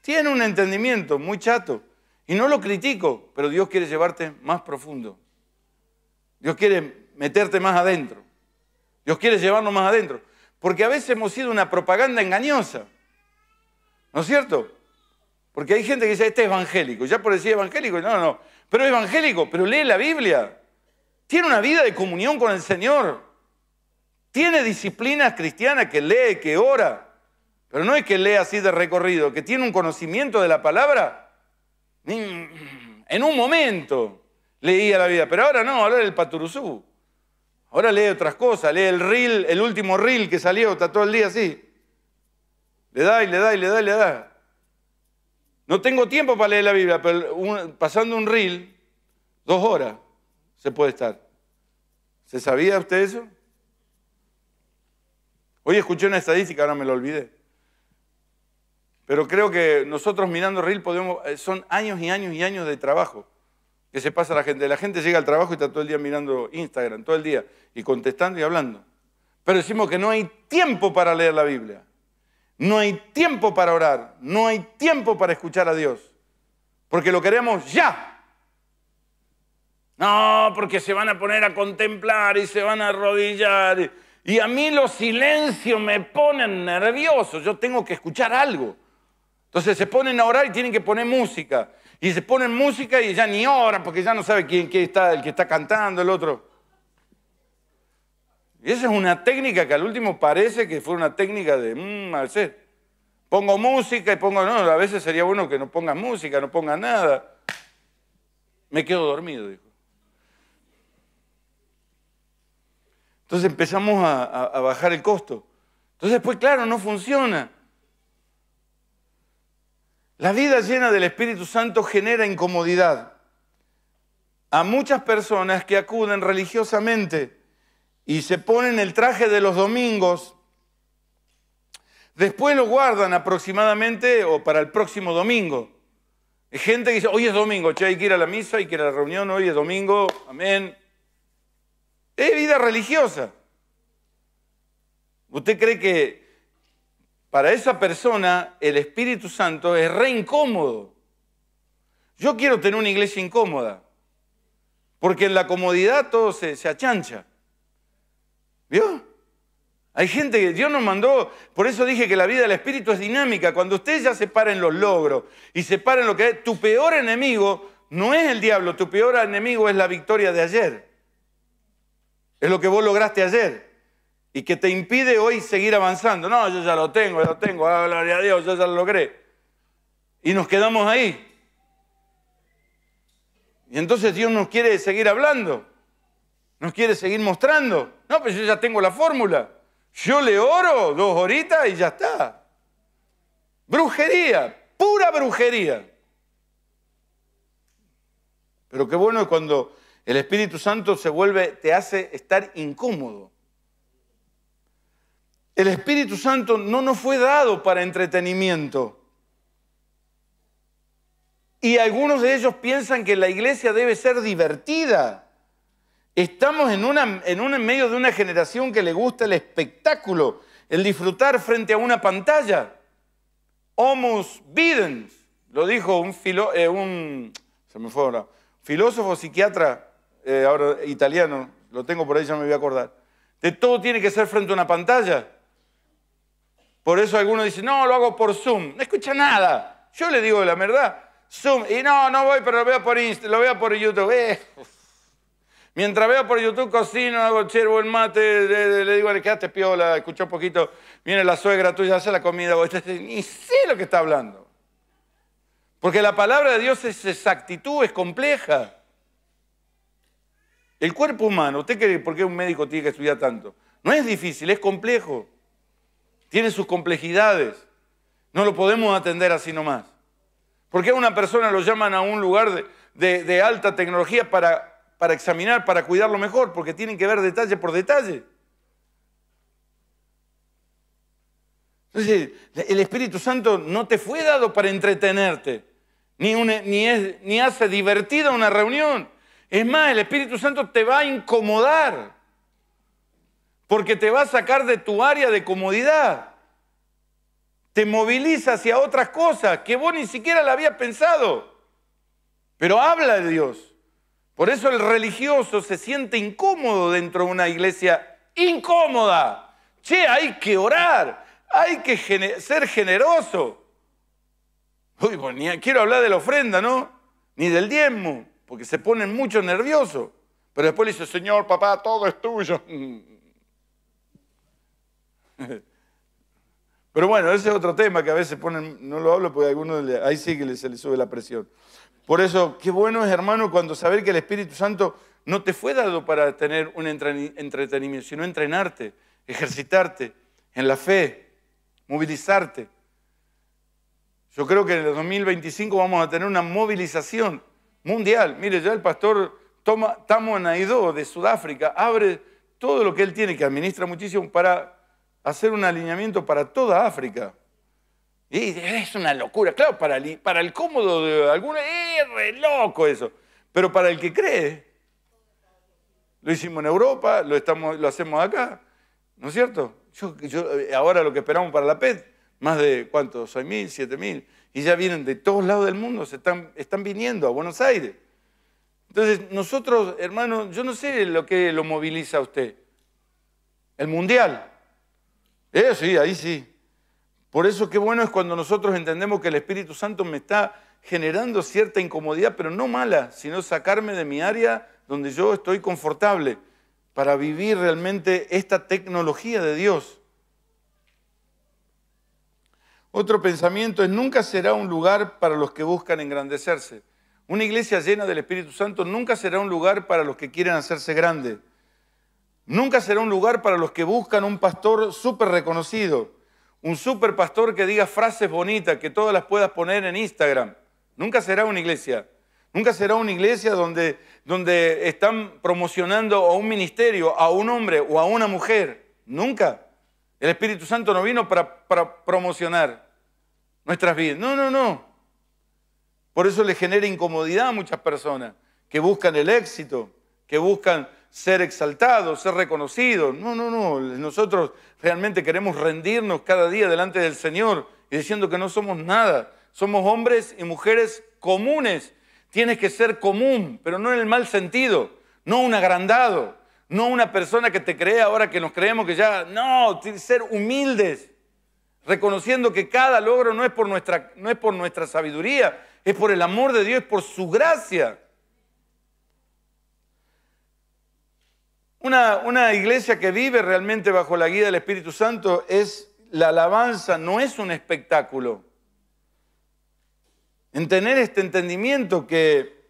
Tiene un entendimiento muy chato y no lo critico, pero Dios quiere llevarte más profundo. Dios quiere meterte más adentro. Dios quiere llevarnos más adentro. Porque a veces hemos sido una propaganda engañosa. ¿No es cierto? Porque hay gente que dice, este es evangélico. Ya por decir evangélico, no, no. Pero es evangélico, pero lee la Biblia tiene una vida de comunión con el Señor, tiene disciplinas cristianas que lee, que ora, pero no es que lee así de recorrido, que tiene un conocimiento de la palabra. En un momento leía la vida, pero ahora no, ahora el paturuzú. Ahora lee otras cosas, lee el reel, el último reel que salió, está todo el día así. Le da y le da y le da y le da. No tengo tiempo para leer la Biblia, pero pasando un reel, dos horas se puede estar. ¿Se sabía usted eso? Hoy escuché una estadística, ahora me lo olvidé. Pero creo que nosotros mirando Reel podemos, eh, son años y años y años de trabajo que se pasa a la gente. La gente llega al trabajo y está todo el día mirando Instagram, todo el día, y contestando y hablando. Pero decimos que no hay tiempo para leer la Biblia, no hay tiempo para orar, no hay tiempo para escuchar a Dios, porque lo queremos ya. No, porque se van a poner a contemplar y se van a arrodillar. Y a mí los silencios me ponen nervioso, yo tengo que escuchar algo. Entonces se ponen a orar y tienen que poner música. Y se ponen música y ya ni oran porque ya no sabe quién, está, el que está cantando, el otro. Y esa es una técnica que al último parece que fue una técnica de mmm, ser. Pongo música y pongo. No, a veces sería bueno que no pongas música, no ponga nada. Me quedo dormido, Entonces empezamos a, bajar el costo. Entonces pues, claro, no funciona. La vida llena del Espíritu Santo genera incomodidad a muchas personas que acuden religiosamente y se ponen el traje de los domingos, después lo guardan aproximadamente o para el próximo domingo. Hay gente que dice, hoy es domingo, che, hay que ir a la misa, hay que ir a la reunión, hoy es domingo, amén. Es vida religiosa. ¿Usted cree que para esa persona el Espíritu Santo es re incómodo? Yo quiero tener una iglesia incómoda, porque en la comodidad todo se, achancha. ¿Vio? Hay gente que Dios nos mandó, por eso dije que la vida del Espíritu es dinámica. Cuando usted ya se paran en los logros y se paran en lo que es, tu peor enemigo no es el diablo, tu peor enemigo es la victoria de ayer. Es lo que vos lograste ayer y que te impide hoy seguir avanzando. No, yo ya lo tengo, ya lo tengo, ah, gloria a Dios, yo ya lo logré. Y nos quedamos ahí. Y entonces Dios nos quiere seguir hablando, nos quiere seguir mostrando. No, pues yo ya tengo la fórmula. Yo le oro dos horitas y ya está. Brujería, pura brujería. Pero qué bueno es cuando el Espíritu Santo se vuelve, te hace estar incómodo. El Espíritu Santo no nos fue dado para entretenimiento. Y algunos de ellos piensan que la iglesia debe ser divertida. Estamos en, una, en, un, en medio de una generación que le gusta el espectáculo, el disfrutar frente a una pantalla. Homus videns, lo dijo un, filo, eh, un se filósofo psiquiatra eh, ahora italiano, lo tengo por ahí, ya me voy a acordar, de todo tiene que ser frente a una pantalla. Por eso algunos dicen, no, lo hago por Zoom. No escucha nada. Yo le digo la verdad. Zoom. Y no, no voy, pero lo veo por lo veo por YouTube. Eh, Mientras veo por YouTube, cocino, hago chervo el mate, le, digo, le quedaste piola, escuchó un poquito, viene la suegra tuya, hace la comida, vos, ni sé lo que está hablando. Porque la palabra de Dios es exactitud, es compleja. El cuerpo humano, ¿usted cree por qué un médico tiene que estudiar tanto? No es difícil, es complejo. Tiene sus complejidades. No lo podemos atender así nomás. Porque a una persona lo llaman a un lugar de, alta tecnología para, examinar, para cuidarlo mejor? Porque tienen que ver detalle por detalle. Entonces, el Espíritu Santo no te fue dado para entretenerte, ni, ni hace divertida una reunión. Es más, el Espíritu Santo te va a incomodar porque te va a sacar de tu área de comodidad. Te moviliza hacia otras cosas que vos ni siquiera la habías pensado. Pero habla de Dios. Por eso el religioso se siente incómodo dentro de una iglesia incómoda. Che, hay que orar, hay que ser generoso. Uy, pues ni quiero hablar de la ofrenda, ¿no? Ni del diezmo porque se ponen mucho nerviosos. Pero después le dice, Señor, papá, todo es tuyo. Pero bueno, ese es otro tema que a veces ponen, no lo hablo porque a algunos ahí sí que se les sube la presión. Por eso, qué bueno es, hermano, cuando saber que el Espíritu Santo no te fue dado para tener un entretenimiento, sino entrenarte, ejercitarte en la fe, movilizarte. Yo creo que en el 2025 vamos a tener una movilización mundial. Mire, ya el pastor toma, Tamo de Sudáfrica abre todo lo que él tiene, que administra muchísimo, para hacer un alineamiento para toda África. Y es una locura, claro, para el, para el cómodo de algunos, es re loco eso. Pero para el que cree, lo hicimos en Europa, lo, estamos, lo hacemos acá, ¿no es cierto? Yo, eh, ahora lo que esperamos para la PET, más de, ¿cuánto? 6.000, 7.000. Y ya vienen de todos lados del mundo, se están, viniendo a Buenos Aires. Entonces, nosotros, hermano, yo no sé lo que lo moviliza a usted. El mundial. Eh, sí, ahí sí. Por eso qué bueno es cuando nosotros entendemos que el Espíritu Santo me está generando cierta incomodidad, pero no mala, sino sacarme de mi área donde yo estoy confortable para vivir realmente esta tecnología de Dios. Otro pensamiento es, nunca será un lugar para los que buscan engrandecerse. Una iglesia llena del Espíritu Santo nunca será un lugar para los que quieren hacerse grande. Nunca será un lugar para los que buscan un pastor súper reconocido, un súper pastor que diga frases bonitas, que todas las puedas poner en Instagram. Nunca será una iglesia. Nunca será una iglesia donde, donde están promocionando a un ministerio, a un hombre o a una mujer. Nunca. El Espíritu Santo no vino para, promocionar nuestras vidas. No, no, no. Por eso le genera incomodidad a muchas personas que buscan el éxito, que buscan ser exaltados, ser reconocidos. No, no, no. Nosotros realmente queremos rendirnos cada día delante del Señor y diciendo que no somos nada. Somos hombres y mujeres comunes. Tienes que ser común, pero no en el mal sentido, no un agrandado, no una persona que te cree ahora que nos creemos que ya. No, ser humildes, reconociendo que cada logro no es por nuestra, no es por nuestra sabiduría, es por el amor de Dios, es por su gracia. Una, una, iglesia que vive realmente bajo la guía del Espíritu Santo es la alabanza, no es un espectáculo. En tener este entendimiento que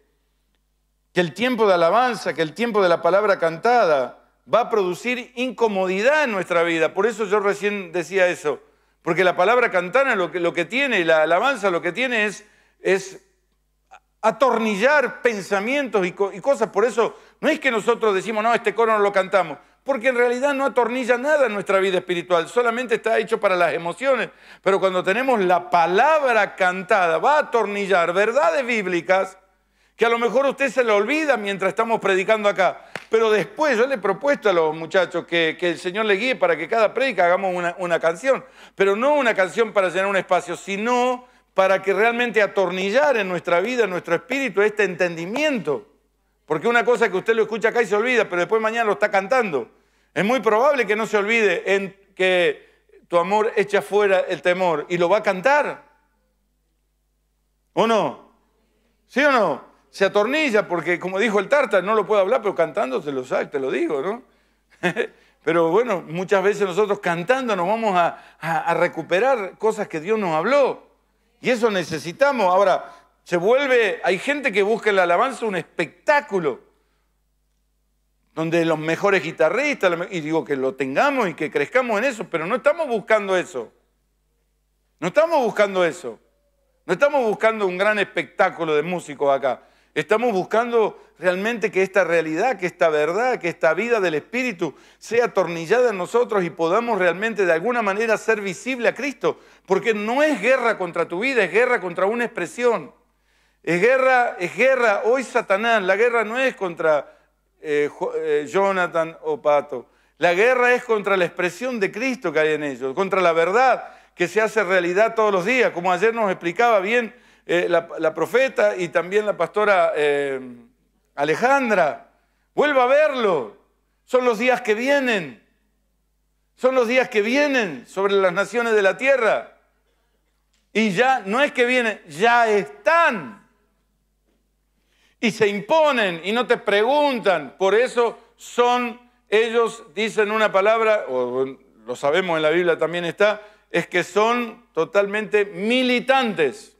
que el tiempo de alabanza, que el tiempo de la palabra cantada va a producir incomodidad en nuestra vida. Por eso yo recién decía eso, porque la palabra cantada lo que, lo que tiene, la alabanza lo que tiene es, atornillar pensamientos y, y cosas. Por eso no es que nosotros decimos, no, este coro no lo cantamos porque en realidad no atornilla nada en nuestra vida espiritual, solamente está hecho para las emociones. Pero cuando tenemos la palabra cantada, va a atornillar verdades bíblicas que a lo mejor usted se lo olvida mientras estamos predicando acá. Pero después yo le he propuesto a los muchachos que, el Señor le guíe para que cada predica hagamos una, canción. Pero no una canción para llenar un espacio, sino para que realmente atornillar en nuestra vida, en nuestro espíritu, este entendimiento. Porque una cosa que usted lo escucha acá y se olvida, pero después mañana lo está cantando. Es muy probable que no se olvide en que tu amor echa fuera el temor y lo va a cantar. ¿O no? ¿Sí o no? se atornilla porque, como dijo el Tarta, no lo puedo hablar, pero cantando se lo sabe, te lo digo, ¿no? pero bueno, muchas veces nosotros cantando nos vamos a, a recuperar cosas que Dios nos habló. Y eso necesitamos. Ahora, se vuelve, hay gente que busca en la alabanza un espectáculo, donde los mejores guitarristas, y digo que lo tengamos y que crezcamos en eso, pero no estamos buscando eso. No estamos buscando eso. No estamos buscando un gran espectáculo de músicos acá. Estamos buscando realmente que esta realidad, que esta verdad, que esta vida del Espíritu sea atornillada en nosotros y podamos realmente de alguna manera ser visible a Cristo. Porque no es guerra contra tu vida, es guerra contra una expresión. Es guerra, es guerra. Hoy Satanás, la guerra no es contra eh, eh, Jonathan o Pato. La guerra es contra la expresión de Cristo que hay en ellos, contra la verdad que se hace realidad todos los días. Como ayer nos explicaba bien eh, la, profeta y también la pastora eh, Alejandra. Vuelva a verlo. Son los días que vienen. Son los días que vienen sobre las naciones de la tierra. Y ya no es que vienen, ya están. Y se imponen y no te preguntan. Por eso son, ellos dicen una palabra, o lo sabemos en la Biblia también está, es que son totalmente militantes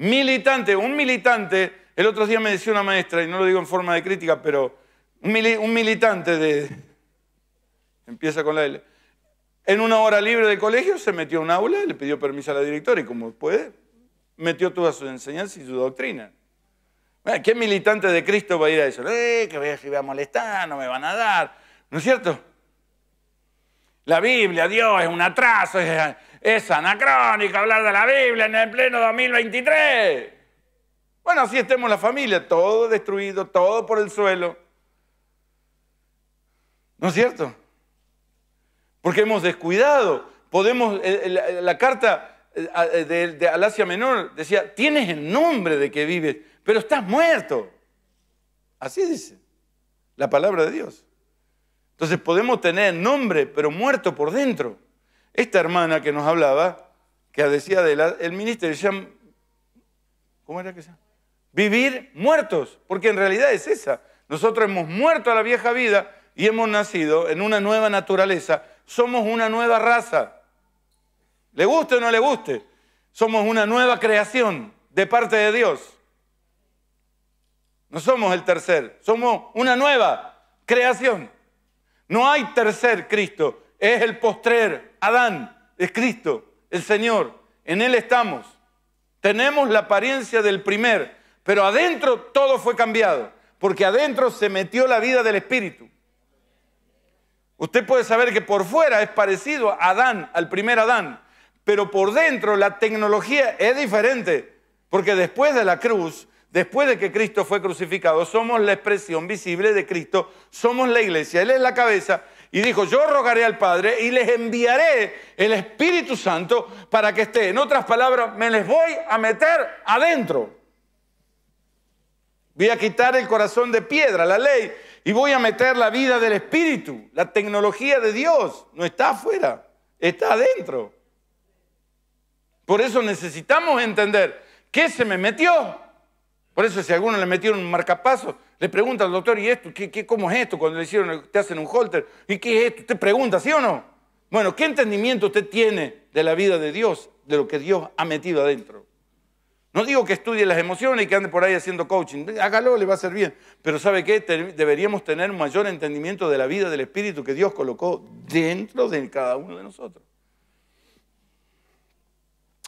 militante, un militante, el otro día me decía una maestra, y no lo digo en forma de crítica, pero un, militante de, empieza con la L, en una hora libre de colegio se metió a un aula, le pidió permiso a la directora y como puede, metió toda su enseñanza y su doctrina. ¿Qué militante de Cristo va a ir a eso? Eh, que voy a, molestar, no me van a dar. ¿No es cierto? La Biblia, Dios, es un atraso, es anacrónico hablar de la Biblia en el pleno 2023. Bueno, así estemos la familia, todo destruido, todo por el suelo. ¿No es cierto? Porque hemos descuidado. Podemos, eh, eh, la, carta eh, de, de, Menor decía, tienes el nombre de que vives, pero estás muerto. Así dice la palabra de Dios. Entonces podemos tener nombre, pero muerto por dentro. Esta hermana que nos hablaba, que decía del el ministerio, ¿cómo era que se llama? Vivir muertos, porque en realidad es esa. Nosotros hemos muerto a la vieja vida y hemos nacido en una nueva naturaleza. Somos una nueva raza. Le guste o no le guste, somos una nueva creación de parte de Dios. No somos el tercer, somos una nueva creación. No hay tercer Cristo, es el postrer, Adán, es Cristo, el Señor, en Él estamos. Tenemos la apariencia del primer, pero adentro todo fue cambiado, porque adentro se metió la vida del Espíritu. Usted puede saber que por fuera es parecido a Adán, al primer Adán, pero por dentro la tecnología es diferente, porque después de la cruz, después de que Cristo fue crucificado, somos la expresión visible de Cristo, somos la iglesia, Él es la cabeza y dijo, yo rogaré al Padre y les enviaré el Espíritu Santo para que esté. En otras palabras, me les voy a meter adentro. Voy a quitar el corazón de piedra, la ley, y voy a meter la vida del Espíritu, la tecnología de Dios. No está afuera, está adentro. Por eso necesitamos entender qué se me metió por eso si a alguno le metieron un marcapaso, le pregunta al doctor, ¿y esto? ¿Qué, cómo es esto? Cuando le hicieron, te hacen un holter, ¿y qué es esto? Usted pregunta, ¿sí o no? Bueno, ¿qué entendimiento usted tiene de la vida de Dios, de lo que Dios ha metido adentro? No digo que estudie las emociones y que ande por ahí haciendo coaching, hágalo, le va a ser bien. Pero ¿sabe qué? Deberíamos tener un mayor entendimiento de la vida del Espíritu que Dios colocó dentro de cada uno de nosotros.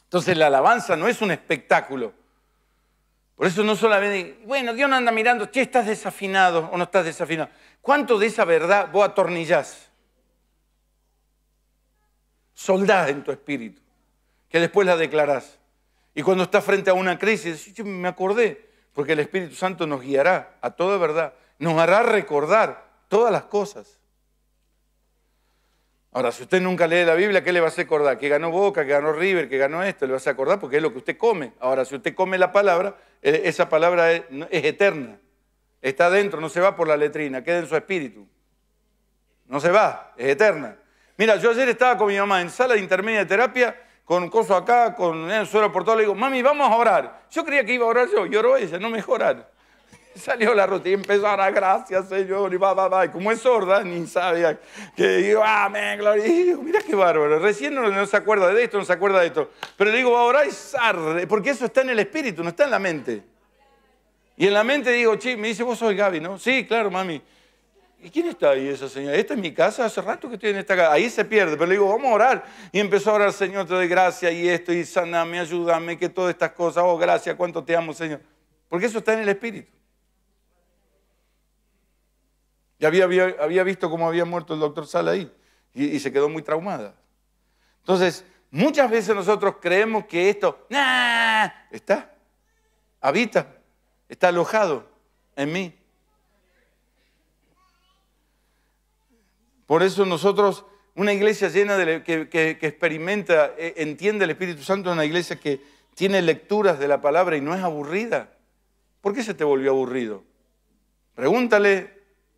Entonces la alabanza no es un espectáculo, por eso no solamente, bueno, Dios no anda mirando, che, estás desafinado o no estás desafinado. ¿Cuánto de esa verdad vos atornillás? Soldás en tu espíritu, que después la declarás. Y cuando estás frente a una crisis, yo me acordé, porque el Espíritu Santo nos guiará a toda verdad, nos hará recordar todas las cosas. Ahora, si usted nunca lee la Biblia, ¿qué le va a hacer acordar? Que ganó Boca, que ganó River, que ganó esto, le va a acordar porque es lo que usted come. Ahora, si usted come la palabra, eh, esa palabra es, eterna. Está dentro, no se va por la letrina, queda en su espíritu. No se va, es eterna. Mira, yo ayer estaba con mi mamá en sala de intermedia de terapia, con coso acá, con el eh, suelo por todo. Le digo, mami, vamos a orar. Yo creía que iba a orar yo, y ella, no me Salió la rutina y empezó a dar gracias, Señor, y va, va, va. Y como es sorda, ni sabía que digo, amén, gloria. Y digo, mira qué bárbaro. Recién no, se acuerda de esto, no se acuerda de esto. Pero le digo, ahora es arde, porque eso está en el espíritu, no está en la mente. Y en la mente digo, chi, me dice, vos sos Gaby, ¿no? Sí, claro, mami. ¿Y quién está ahí esa señora? Esta es mi casa, hace rato que estoy en esta casa. Ahí se pierde, pero le digo, vamos a orar. Y empezó a orar, Señor, te doy gracias y esto, y saname, ayúdame, que todas estas cosas, oh, gracias, cuánto te amo, Señor. Porque eso está en el espíritu. Ya había, visto cómo había muerto el doctor Salaí y, y, se quedó muy traumada. Entonces, muchas veces nosotros creemos que esto está, habita, está alojado en mí. Por eso nosotros, una iglesia llena de, que, experimenta, e, entiende el Espíritu Santo, una iglesia que tiene lecturas de la palabra y no es aburrida. ¿Por qué se te volvió aburrido? Pregúntale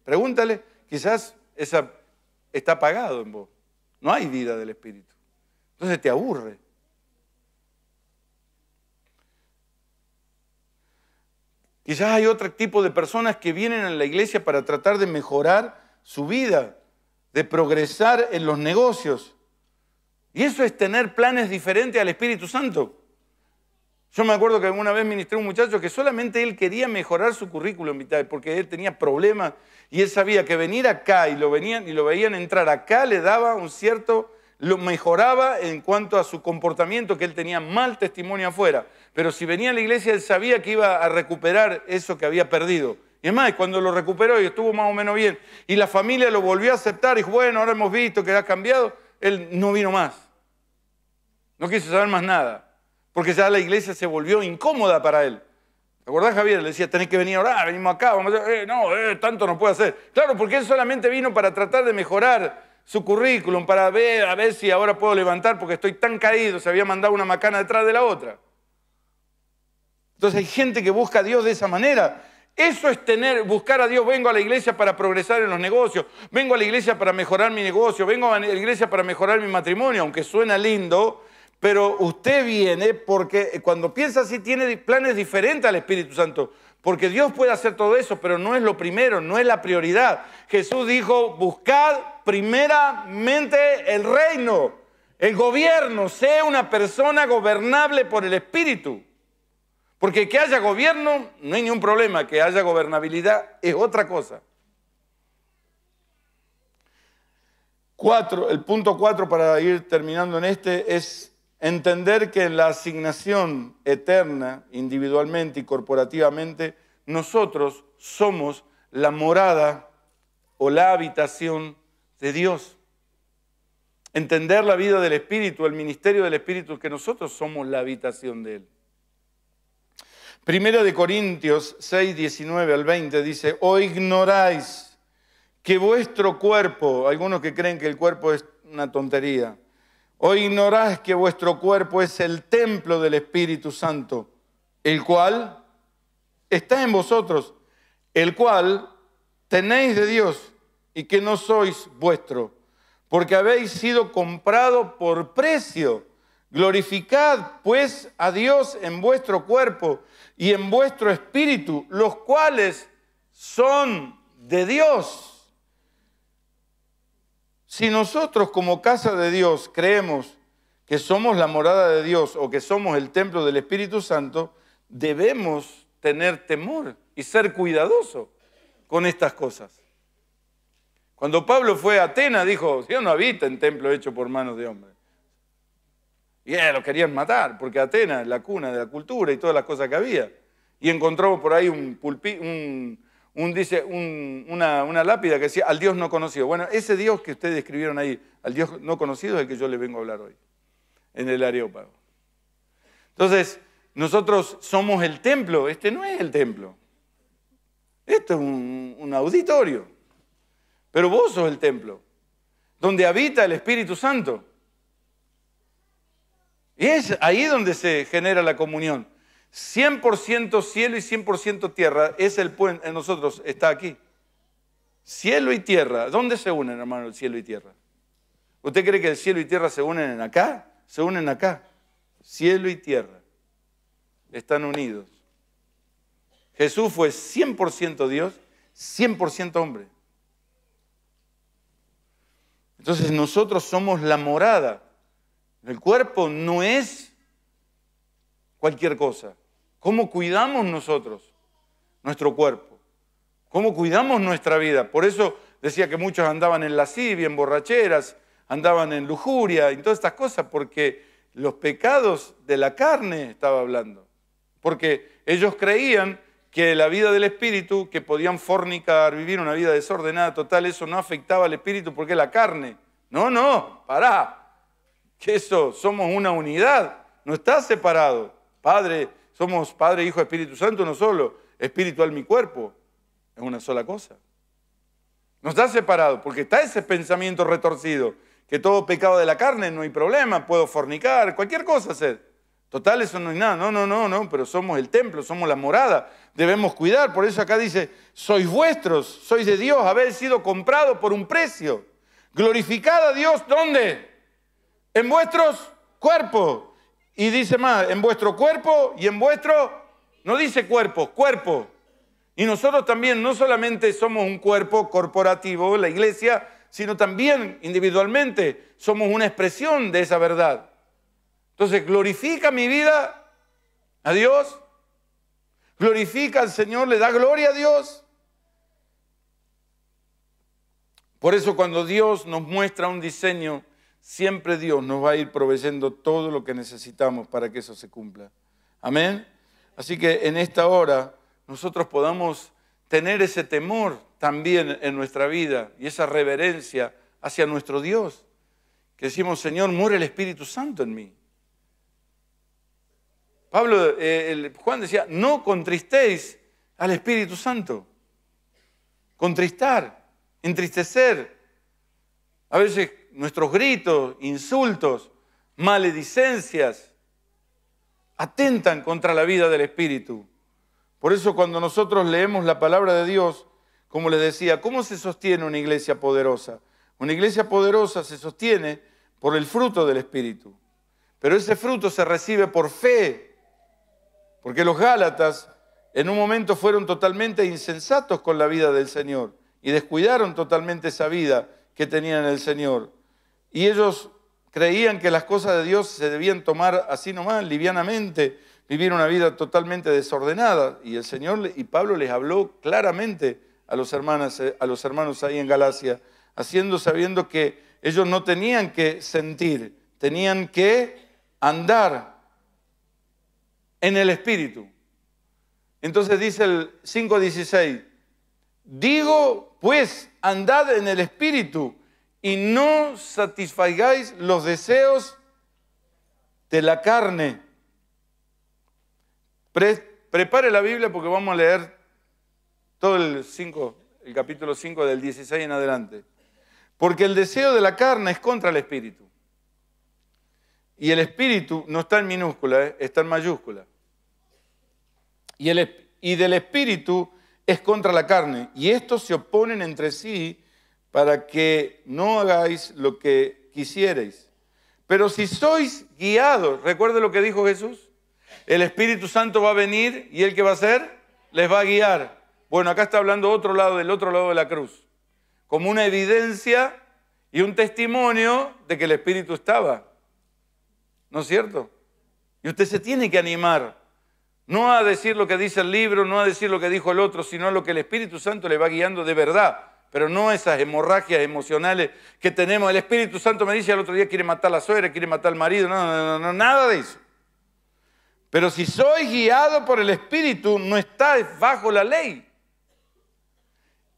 Pregúntale, quizás esa está apagado en vos. No hay vida del Espíritu. Entonces te aburre. Quizás hay otro tipo de personas que vienen a la iglesia para tratar de mejorar su vida, de progresar en los negocios. Y eso es tener planes diferentes al Espíritu Santo. Yo me acuerdo que alguna vez ministré a un muchacho que solamente él quería mejorar su currículum vitae porque él tenía problemas y él sabía que venir acá y lo, venían, y lo veían entrar acá le daba un cierto, lo mejoraba en cuanto a su comportamiento, que él tenía mal testimonio afuera. Pero si venía a la iglesia él sabía que iba a recuperar eso que había perdido. Y es más, cuando lo recuperó y estuvo más o menos bien, y la familia lo volvió a aceptar, y bueno, ahora hemos visto que ha cambiado, él no vino más. No quiso saber más nada porque ya la iglesia se volvió incómoda para él. ¿Te acordás, Javier? Le decía, tenés que venir a orar, venimos acá, vamos a decir, eh, no, eh, tanto no puede hacer. Claro, porque él solamente vino para tratar de mejorar su currículum, para ver, a ver si ahora puedo levantar porque estoy tan caído, se había mandado una macana detrás de la otra. Entonces hay gente que busca a Dios de esa manera. Eso es tener, buscar a Dios, vengo a la iglesia para progresar en los negocios, vengo a la iglesia para mejorar mi negocio, vengo a la iglesia para mejorar mi matrimonio, aunque suena lindo, pero usted viene porque eh, cuando piensa así tiene planes diferentes al Espíritu Santo. Porque Dios puede hacer todo eso, pero no es lo primero, no es la prioridad. Jesús dijo, buscad primeramente el reino, el gobierno, sea una persona gobernable por el Espíritu. Porque que haya gobierno no hay ningún problema, que haya gobernabilidad es otra cosa. Cuatro, el punto cuatro para ir terminando en este es Entender que en la asignación eterna, individualmente y corporativamente, nosotros somos la morada o la habitación de Dios. Entender la vida del Espíritu, el ministerio del Espíritu, que nosotros somos la habitación de Él. Primera de Corintios 6, 19 al 20 dice, o ignoráis que vuestro cuerpo, algunos que creen que el cuerpo es una tontería, ¿O ignoráis que vuestro cuerpo es el templo del Espíritu Santo, el cual está en vosotros, el cual tenéis de Dios y que no sois vuestro, porque habéis sido comprado por precio? Glorificad pues a Dios en vuestro cuerpo y en vuestro espíritu, los cuales son de Dios. Si nosotros como casa de Dios creemos que somos la morada de Dios o que somos el templo del Espíritu Santo, debemos tener temor y ser cuidadosos con estas cosas. Cuando Pablo fue a Atenas dijo, Dios no habita en templo hecho por manos de hombres. Y los eh, lo querían matar, porque Atenas es la cuna de la cultura y todas las cosas que había. Y encontramos por ahí un, pulpi, un, un, dice, una, lápida que decía al Dios no conocido. Bueno, ese Dios que ustedes escribieron ahí, al Dios no conocido, es el que yo le vengo a hablar hoy, en el Areópago. Entonces, nosotros somos el templo, este no es el templo. Esto es un auditorio. Pero vos sos el templo, donde habita el Espíritu Santo. Y es ahí donde se genera la comunión. 100% cielo y 100% tierra es el puente, en nosotros está aquí. Cielo y tierra, ¿dónde se unen, hermano, el cielo y tierra? ¿Usted cree que el cielo y tierra se unen en acá? Se unen acá. Cielo y tierra están unidos. Jesús fue 100% Dios, 100% hombre. Entonces nosotros somos la morada. El cuerpo no es cualquier cosa. ¿Cómo cuidamos nosotros nuestro cuerpo? ¿Cómo cuidamos nuestra vida? Por eso decía que muchos andaban en lascivia, en borracheras, andaban en lujuria, en todas estas cosas, porque los pecados de la carne estaba hablando. Porque ellos creían que la vida del espíritu, que podían fornicar, vivir una vida desordenada, total, eso no afectaba al espíritu porque la carne. No, no, pará. Que eso, somos una unidad, no está separado. Padre, somos Padre, Hijo, Espíritu Santo, no solo. espiritual mi cuerpo. Es una sola cosa. Nos da separado, porque está ese pensamiento retorcido, que todo pecado de la carne no hay problema, puedo fornicar, cualquier cosa hacer. Total, eso no hay nada. No, no, no, no, pero somos el templo, somos la morada. Debemos cuidar. Por eso acá dice, sois vuestros, sois de Dios, habéis sido comprado por un precio. Glorificad a Dios, ¿dónde? En vuestros cuerpos. Y dice más, en vuestro cuerpo y en vuestro, no dice cuerpo, cuerpo. Y nosotros también no solamente somos un cuerpo corporativo, la iglesia, sino también individualmente somos una expresión de esa verdad. Entonces, glorifica mi vida a Dios, glorifica al Señor, le da gloria a Dios. Por eso cuando Dios nos muestra un diseño siempre Dios nos va a ir proveyendo todo lo que necesitamos para que eso se cumpla. Amén. Así que en esta hora nosotros podamos tener ese temor también en nuestra vida y esa reverencia hacia nuestro Dios. Que decimos, Señor, muere el Espíritu Santo en mí. Pablo, eh, Juan decía, no contristéis al Espíritu Santo. Contristar, entristecer. A veces nuestros gritos, insultos, maledicencias, atentan contra la vida del Espíritu. Por eso cuando nosotros leemos la palabra de Dios, como les decía, ¿cómo se sostiene una iglesia poderosa? Una iglesia poderosa se sostiene por el fruto del Espíritu, pero ese fruto se recibe por fe, porque los Gálatas en un momento fueron totalmente insensatos con la vida del Señor y descuidaron totalmente esa vida que tenían el Señor. Y ellos creían que las cosas de Dios se debían tomar así nomás, livianamente, vivir una vida totalmente desordenada. Y el Señor y Pablo les habló claramente a los hermanos, eh, a los hermanos ahí en Galacia, haciendo sabiendo que ellos no tenían que sentir, tenían que andar en el Espíritu. Entonces dice el 5.16, digo pues, andad en el Espíritu y no satisfagáis los deseos de la carne. prepare la Biblia porque vamos a leer todo el 5, el capítulo 5 del 16 en adelante. Porque el deseo de la carne es contra el espíritu. Y el espíritu no está en minúscula, eh, está en mayúscula. Y, el, y del espíritu es contra la carne. Y estos se oponen entre sí para que no hagáis lo que quisierais. Pero si sois guiados, recuerde lo que dijo Jesús, el Espíritu Santo va a venir y el que va a hacer les va a guiar. Bueno, acá está hablando otro lado, del otro lado de la cruz, como una evidencia y un testimonio de que el Espíritu estaba. ¿No es cierto? Y usted se tiene que animar, no a decir lo que dice el libro, no a decir lo que dijo el otro, sino a lo que el Espíritu Santo le va guiando de verdad pero no esas hemorragias emocionales que tenemos. El Espíritu Santo me dice al otro día quiere matar a la suegra, quiere matar al marido, no, no, no, nada de eso. Pero si soy guiado por el Espíritu, no está bajo la ley.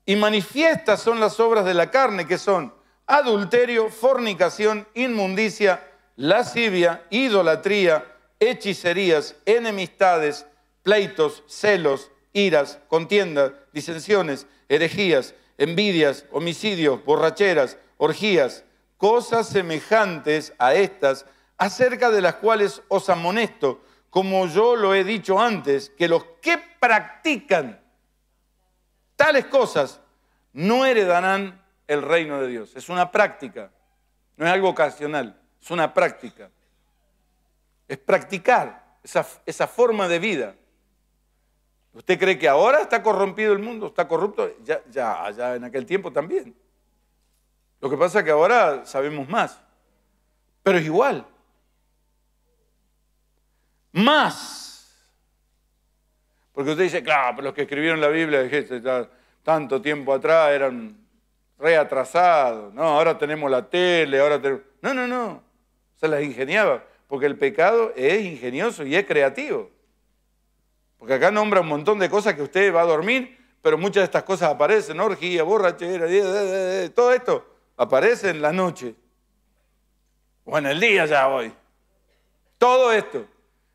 Y manifiestas son las obras de la carne, que son adulterio, fornicación, inmundicia, lascivia, idolatría, hechicerías, enemistades, pleitos, celos, iras, contiendas, disensiones, herejías envidias, homicidios, borracheras, orgías, cosas semejantes a estas, acerca de las cuales os amonesto, como yo lo he dicho antes, que los que practican tales cosas no heredarán el reino de Dios. Es una práctica, no es algo ocasional, es una práctica. Es practicar esa, esa forma de vida. ¿Usted cree que ahora está corrompido el mundo? ¿Está corrupto? Ya, ya, allá en aquel tiempo también. Lo que pasa es que ahora sabemos más. Pero es igual. Más. Porque usted dice, claro, los que escribieron la Biblia este, ya, tanto tiempo atrás eran atrasados. No, ahora tenemos la tele, ahora tenemos... No, no, no. Se las ingeniaba. Porque el pecado es ingenioso y es creativo. Porque acá nombra un montón de cosas que usted va a dormir, pero muchas de estas cosas aparecen, orgía, borrachera, todo esto aparece en la noche. O en el día ya hoy. Todo esto.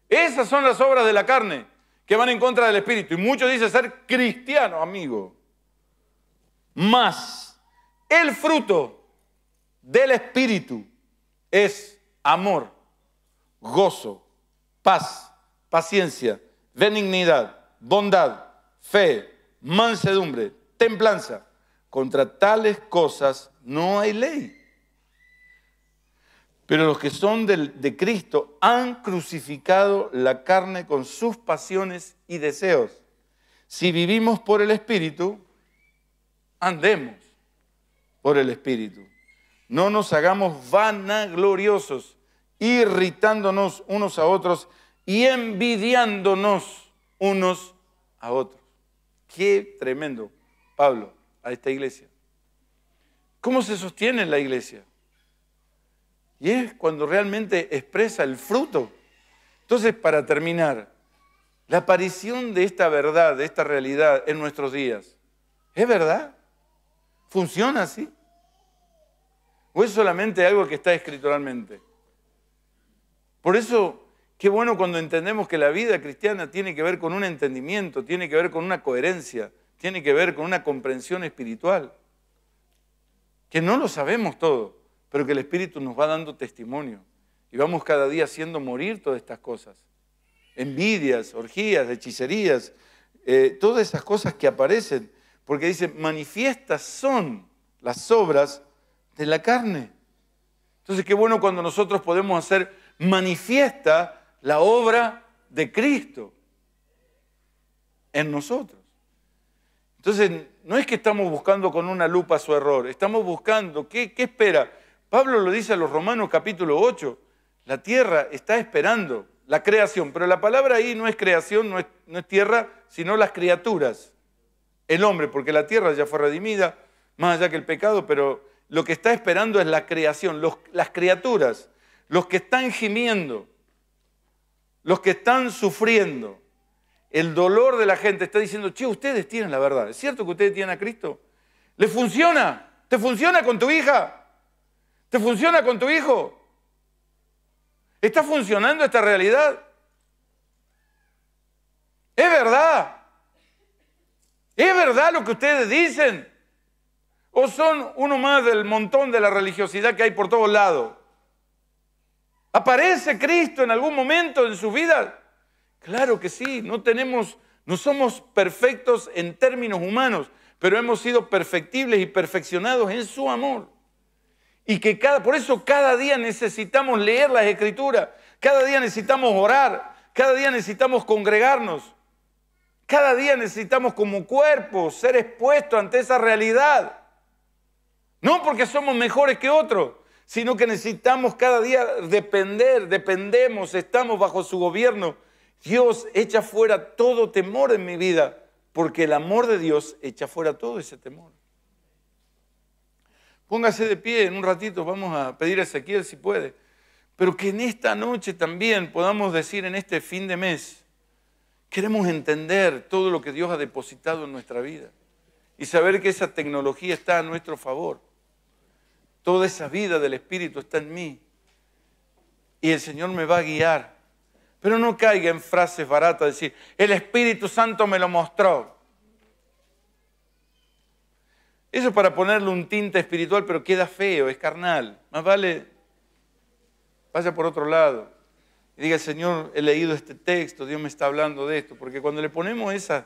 Esas son las obras de la carne que van en contra del Espíritu. Y muchos dicen ser cristiano, amigo. Más, el fruto del Espíritu es amor, gozo, paz, paciencia benignidad, bondad, fe, mansedumbre, templanza. Contra tales cosas no hay ley. Pero los que son de, Cristo han crucificado la carne con sus pasiones y deseos. Si vivimos por el Espíritu, andemos por el Espíritu. No nos hagamos vanagloriosos, irritándonos unos a otros y envidiándonos unos a otros. Qué tremendo, Pablo, a esta iglesia. ¿Cómo se sostiene la iglesia? Y es cuando realmente expresa el fruto. Entonces, para terminar, la aparición de esta verdad, de esta realidad en nuestros días, ¿es verdad? ¿Funciona así? ¿O es solamente algo que está escrituralmente? Por eso Qué bueno cuando entendemos que la vida cristiana tiene que ver con un entendimiento, tiene que ver con una coherencia, tiene que ver con una comprensión espiritual. Que no lo sabemos todo, pero que el Espíritu nos va dando testimonio. Y vamos cada día haciendo morir todas estas cosas. Envidias, orgías, hechicerías, eh, todas esas cosas que aparecen. Porque dice, manifiestas son las obras de la carne. Entonces, qué bueno cuando nosotros podemos hacer manifiesta la obra de Cristo en nosotros. Entonces, no es que estamos buscando con una lupa su error, estamos buscando, ¿qué, espera? Pablo lo dice a los Romanos capítulo 8, la tierra está esperando la creación, pero la palabra ahí no es creación, no es, tierra, sino las criaturas, el hombre, porque la tierra ya fue redimida, más allá que el pecado, pero lo que está esperando es la creación, las criaturas, los que están gimiendo, los que están sufriendo el dolor de la gente, está diciendo, che, ustedes tienen la verdad. ¿Es cierto que ustedes tienen a Cristo? ¿Le funciona? ¿Te funciona con tu hija? ¿Te funciona con tu hijo? ¿Está funcionando esta realidad? ¿Es verdad? ¿Es verdad lo que ustedes dicen? ¿O son uno más del montón de la religiosidad que hay por todos lados? ¿Aparece Cristo en algún momento en su vida? Claro que sí, no tenemos, no somos perfectos en términos humanos, pero hemos sido perfectibles y perfeccionados en su amor. Y que cada, por eso cada día necesitamos leer las escrituras, cada día necesitamos orar, cada día necesitamos congregarnos, cada día necesitamos como cuerpo ser expuestos ante esa realidad. No porque somos mejores que otros, sino que necesitamos cada día depender, dependemos, estamos bajo su gobierno. Dios echa fuera todo temor en mi vida, porque el amor de Dios echa fuera todo ese temor. Póngase de pie en un ratito, vamos a pedir a Ezequiel si puede, pero que en esta noche también podamos decir en este fin de mes, queremos entender todo lo que Dios ha depositado en nuestra vida y saber que esa tecnología está a nuestro favor Toda esa vida del Espíritu está en mí. Y el Señor me va a guiar. Pero no caiga en frases baratas, decir, el Espíritu Santo me lo mostró. Eso es para ponerle un tinte espiritual, pero queda feo, es carnal. Más vale, vaya por otro lado. Y diga, Señor, he leído este texto, Dios me está hablando de esto. Porque cuando le ponemos esa,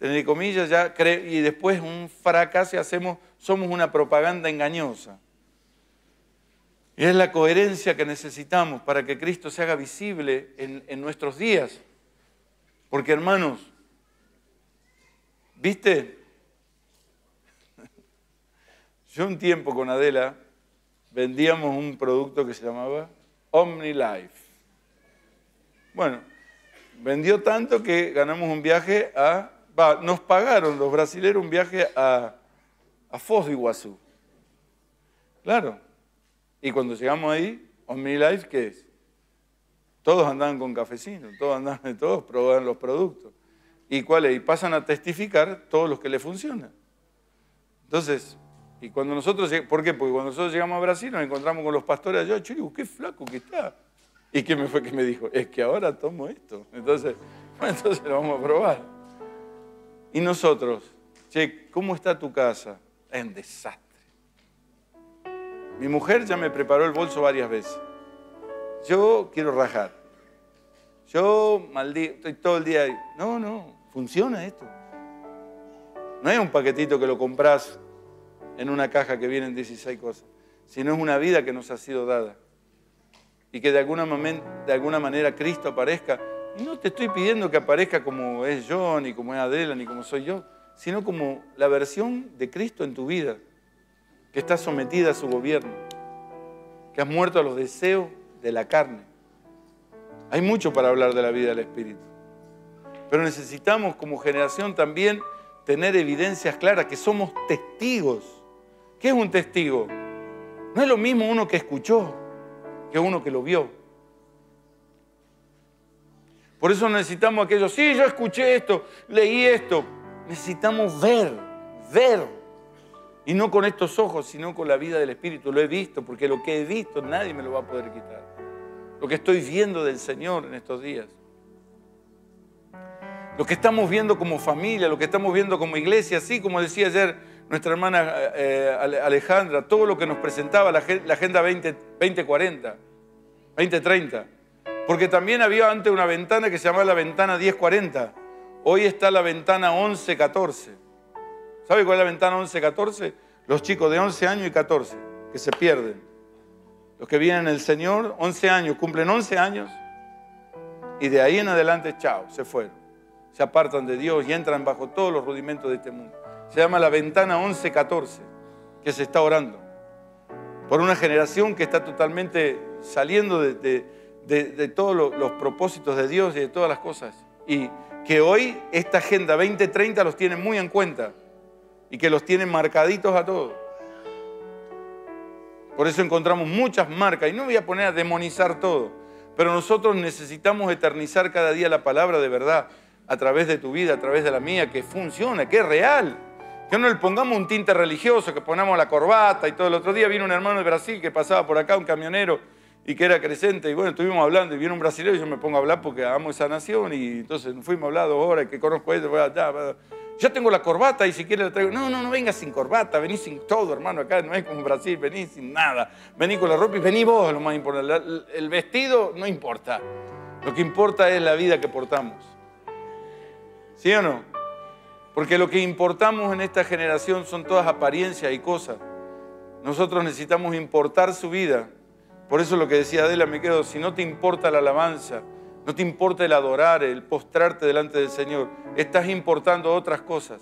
entre comillas, y después un fracaso y hacemos, somos una propaganda engañosa. Y Es la coherencia que necesitamos para que Cristo se haga visible en, nuestros días. Porque hermanos, ¿viste? Yo un tiempo con Adela vendíamos un producto que se llamaba OmniLife. Bueno, vendió tanto que ganamos un viaje a... nos pagaron los brasileños un viaje a, a Foz de Iguazú. Claro, y cuando llegamos ahí, life, ¿qué es? Todos andaban con cafecino, todos andaban, todos probaban los productos. ¿Y cuáles? Y pasan a testificar todos los que le funcionan. Entonces, y cuando nosotros, ¿por qué? Porque cuando nosotros llegamos a Brasil nos encontramos con los pastores allá, yo qué flaco que está. ¿Y qué me fue que me dijo? Es que ahora tomo esto. Entonces, entonces lo vamos a probar. Y nosotros, che, ¿cómo está tu casa? En desastre. Mi mujer ya me preparó el bolso varias veces. Yo quiero rajar. Yo maldito, estoy todo el día ahí. No, no, funciona esto. No es un paquetito que lo compras en una caja que vienen 16 cosas, sino es una vida que nos ha sido dada. Y que de alguna, manera, de alguna manera Cristo aparezca. no te estoy pidiendo que aparezca como es yo, ni como es Adela, ni como soy yo, sino como la versión de Cristo en tu vida que está sometida a su gobierno, que has muerto a los deseos de la carne. Hay mucho para hablar de la vida del Espíritu, pero necesitamos como generación también tener evidencias claras que somos testigos. ¿Qué es un testigo? No es lo mismo uno que escuchó que uno que lo vio. Por eso necesitamos aquello, sí, yo escuché esto, leí esto. Necesitamos ver, ver y no con estos ojos, sino con la vida del Espíritu. Lo he visto, porque lo que he visto nadie me lo va a poder quitar. Lo que estoy viendo del Señor en estos días. Lo que estamos viendo como familia, lo que estamos viendo como iglesia, así como decía ayer nuestra hermana eh, Alejandra, todo lo que nos presentaba la, Agenda 20, 2040, 2030. Porque también había antes una ventana que se llamaba la ventana 1040. Hoy está la ventana 1114. ¿Sabe cuál es la ventana 11-14? Los chicos de 11 años y 14 que se pierden. Los que vienen el Señor, 11 años, cumplen 11 años y de ahí en adelante, chao, se fueron. Se apartan de Dios y entran bajo todos los rudimentos de este mundo. Se llama la ventana 11-14 que se está orando. Por una generación que está totalmente saliendo de, de, todos los, propósitos de Dios y de todas las cosas. Y que hoy esta Agenda 2030 los tiene muy en cuenta y que los tienen marcaditos a todos. Por eso encontramos muchas marcas y no voy a poner a demonizar todo, pero nosotros necesitamos eternizar cada día la palabra de verdad a través de tu vida, a través de la mía, que funciona, que es real. Que no le pongamos un tinte religioso, que pongamos la corbata y todo. El otro día vino un hermano de Brasil que pasaba por acá, un camionero, y que era crecente. Y bueno, estuvimos hablando y viene un brasileño y yo me pongo a hablar porque amo esa nación. Y entonces fuimos a hablar dos horas y que conozco a este, yo tengo la corbata y si quiere la traigo. No, no, no vengas sin corbata, venís sin todo, hermano. Acá no es como Brasil, venís sin nada. Vení con la ropa y vení vos, lo más importante. El vestido no importa. Lo que importa es la vida que portamos. ¿Sí o no? Porque lo que importamos en esta generación son todas apariencias y cosas. Nosotros necesitamos importar su vida. Por eso lo que decía Adela, me quedo, si no te importa la alabanza, no te importa el adorar, el postrarte delante del Señor. Estás importando otras cosas.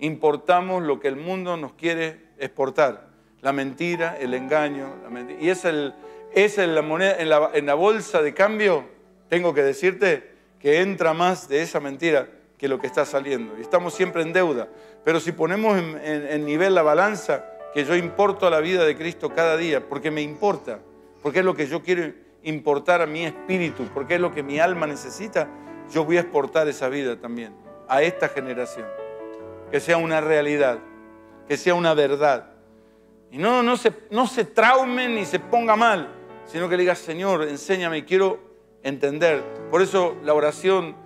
Importamos lo que el mundo nos quiere exportar. La mentira, el engaño. Y es, el, es en, la moneda, en, la, bolsa de cambio, tengo que decirte, que entra más de esa mentira que lo que está saliendo. Y estamos siempre en deuda. Pero si ponemos en, nivel la balanza, que yo importo a la vida de Cristo cada día, porque me importa, porque es lo que yo quiero importar a mi espíritu, porque es lo que mi alma necesita, yo voy a exportar esa vida también a esta generación. Que sea una realidad, que sea una verdad. Y no, no, se, no se ni se ponga mal, sino que le diga Señor, enséñame, quiero entender. Por eso la oración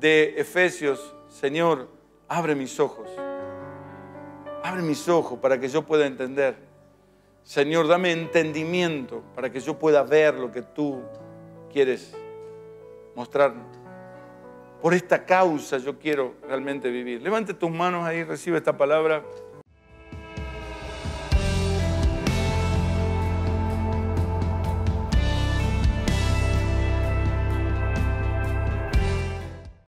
de Efesios, Señor, abre mis ojos. Abre mis ojos para que yo pueda entender. Señor, dame entendimiento para que yo pueda ver lo que tú quieres mostrarme. Por esta causa yo quiero realmente vivir. Levante tus manos ahí, recibe esta palabra.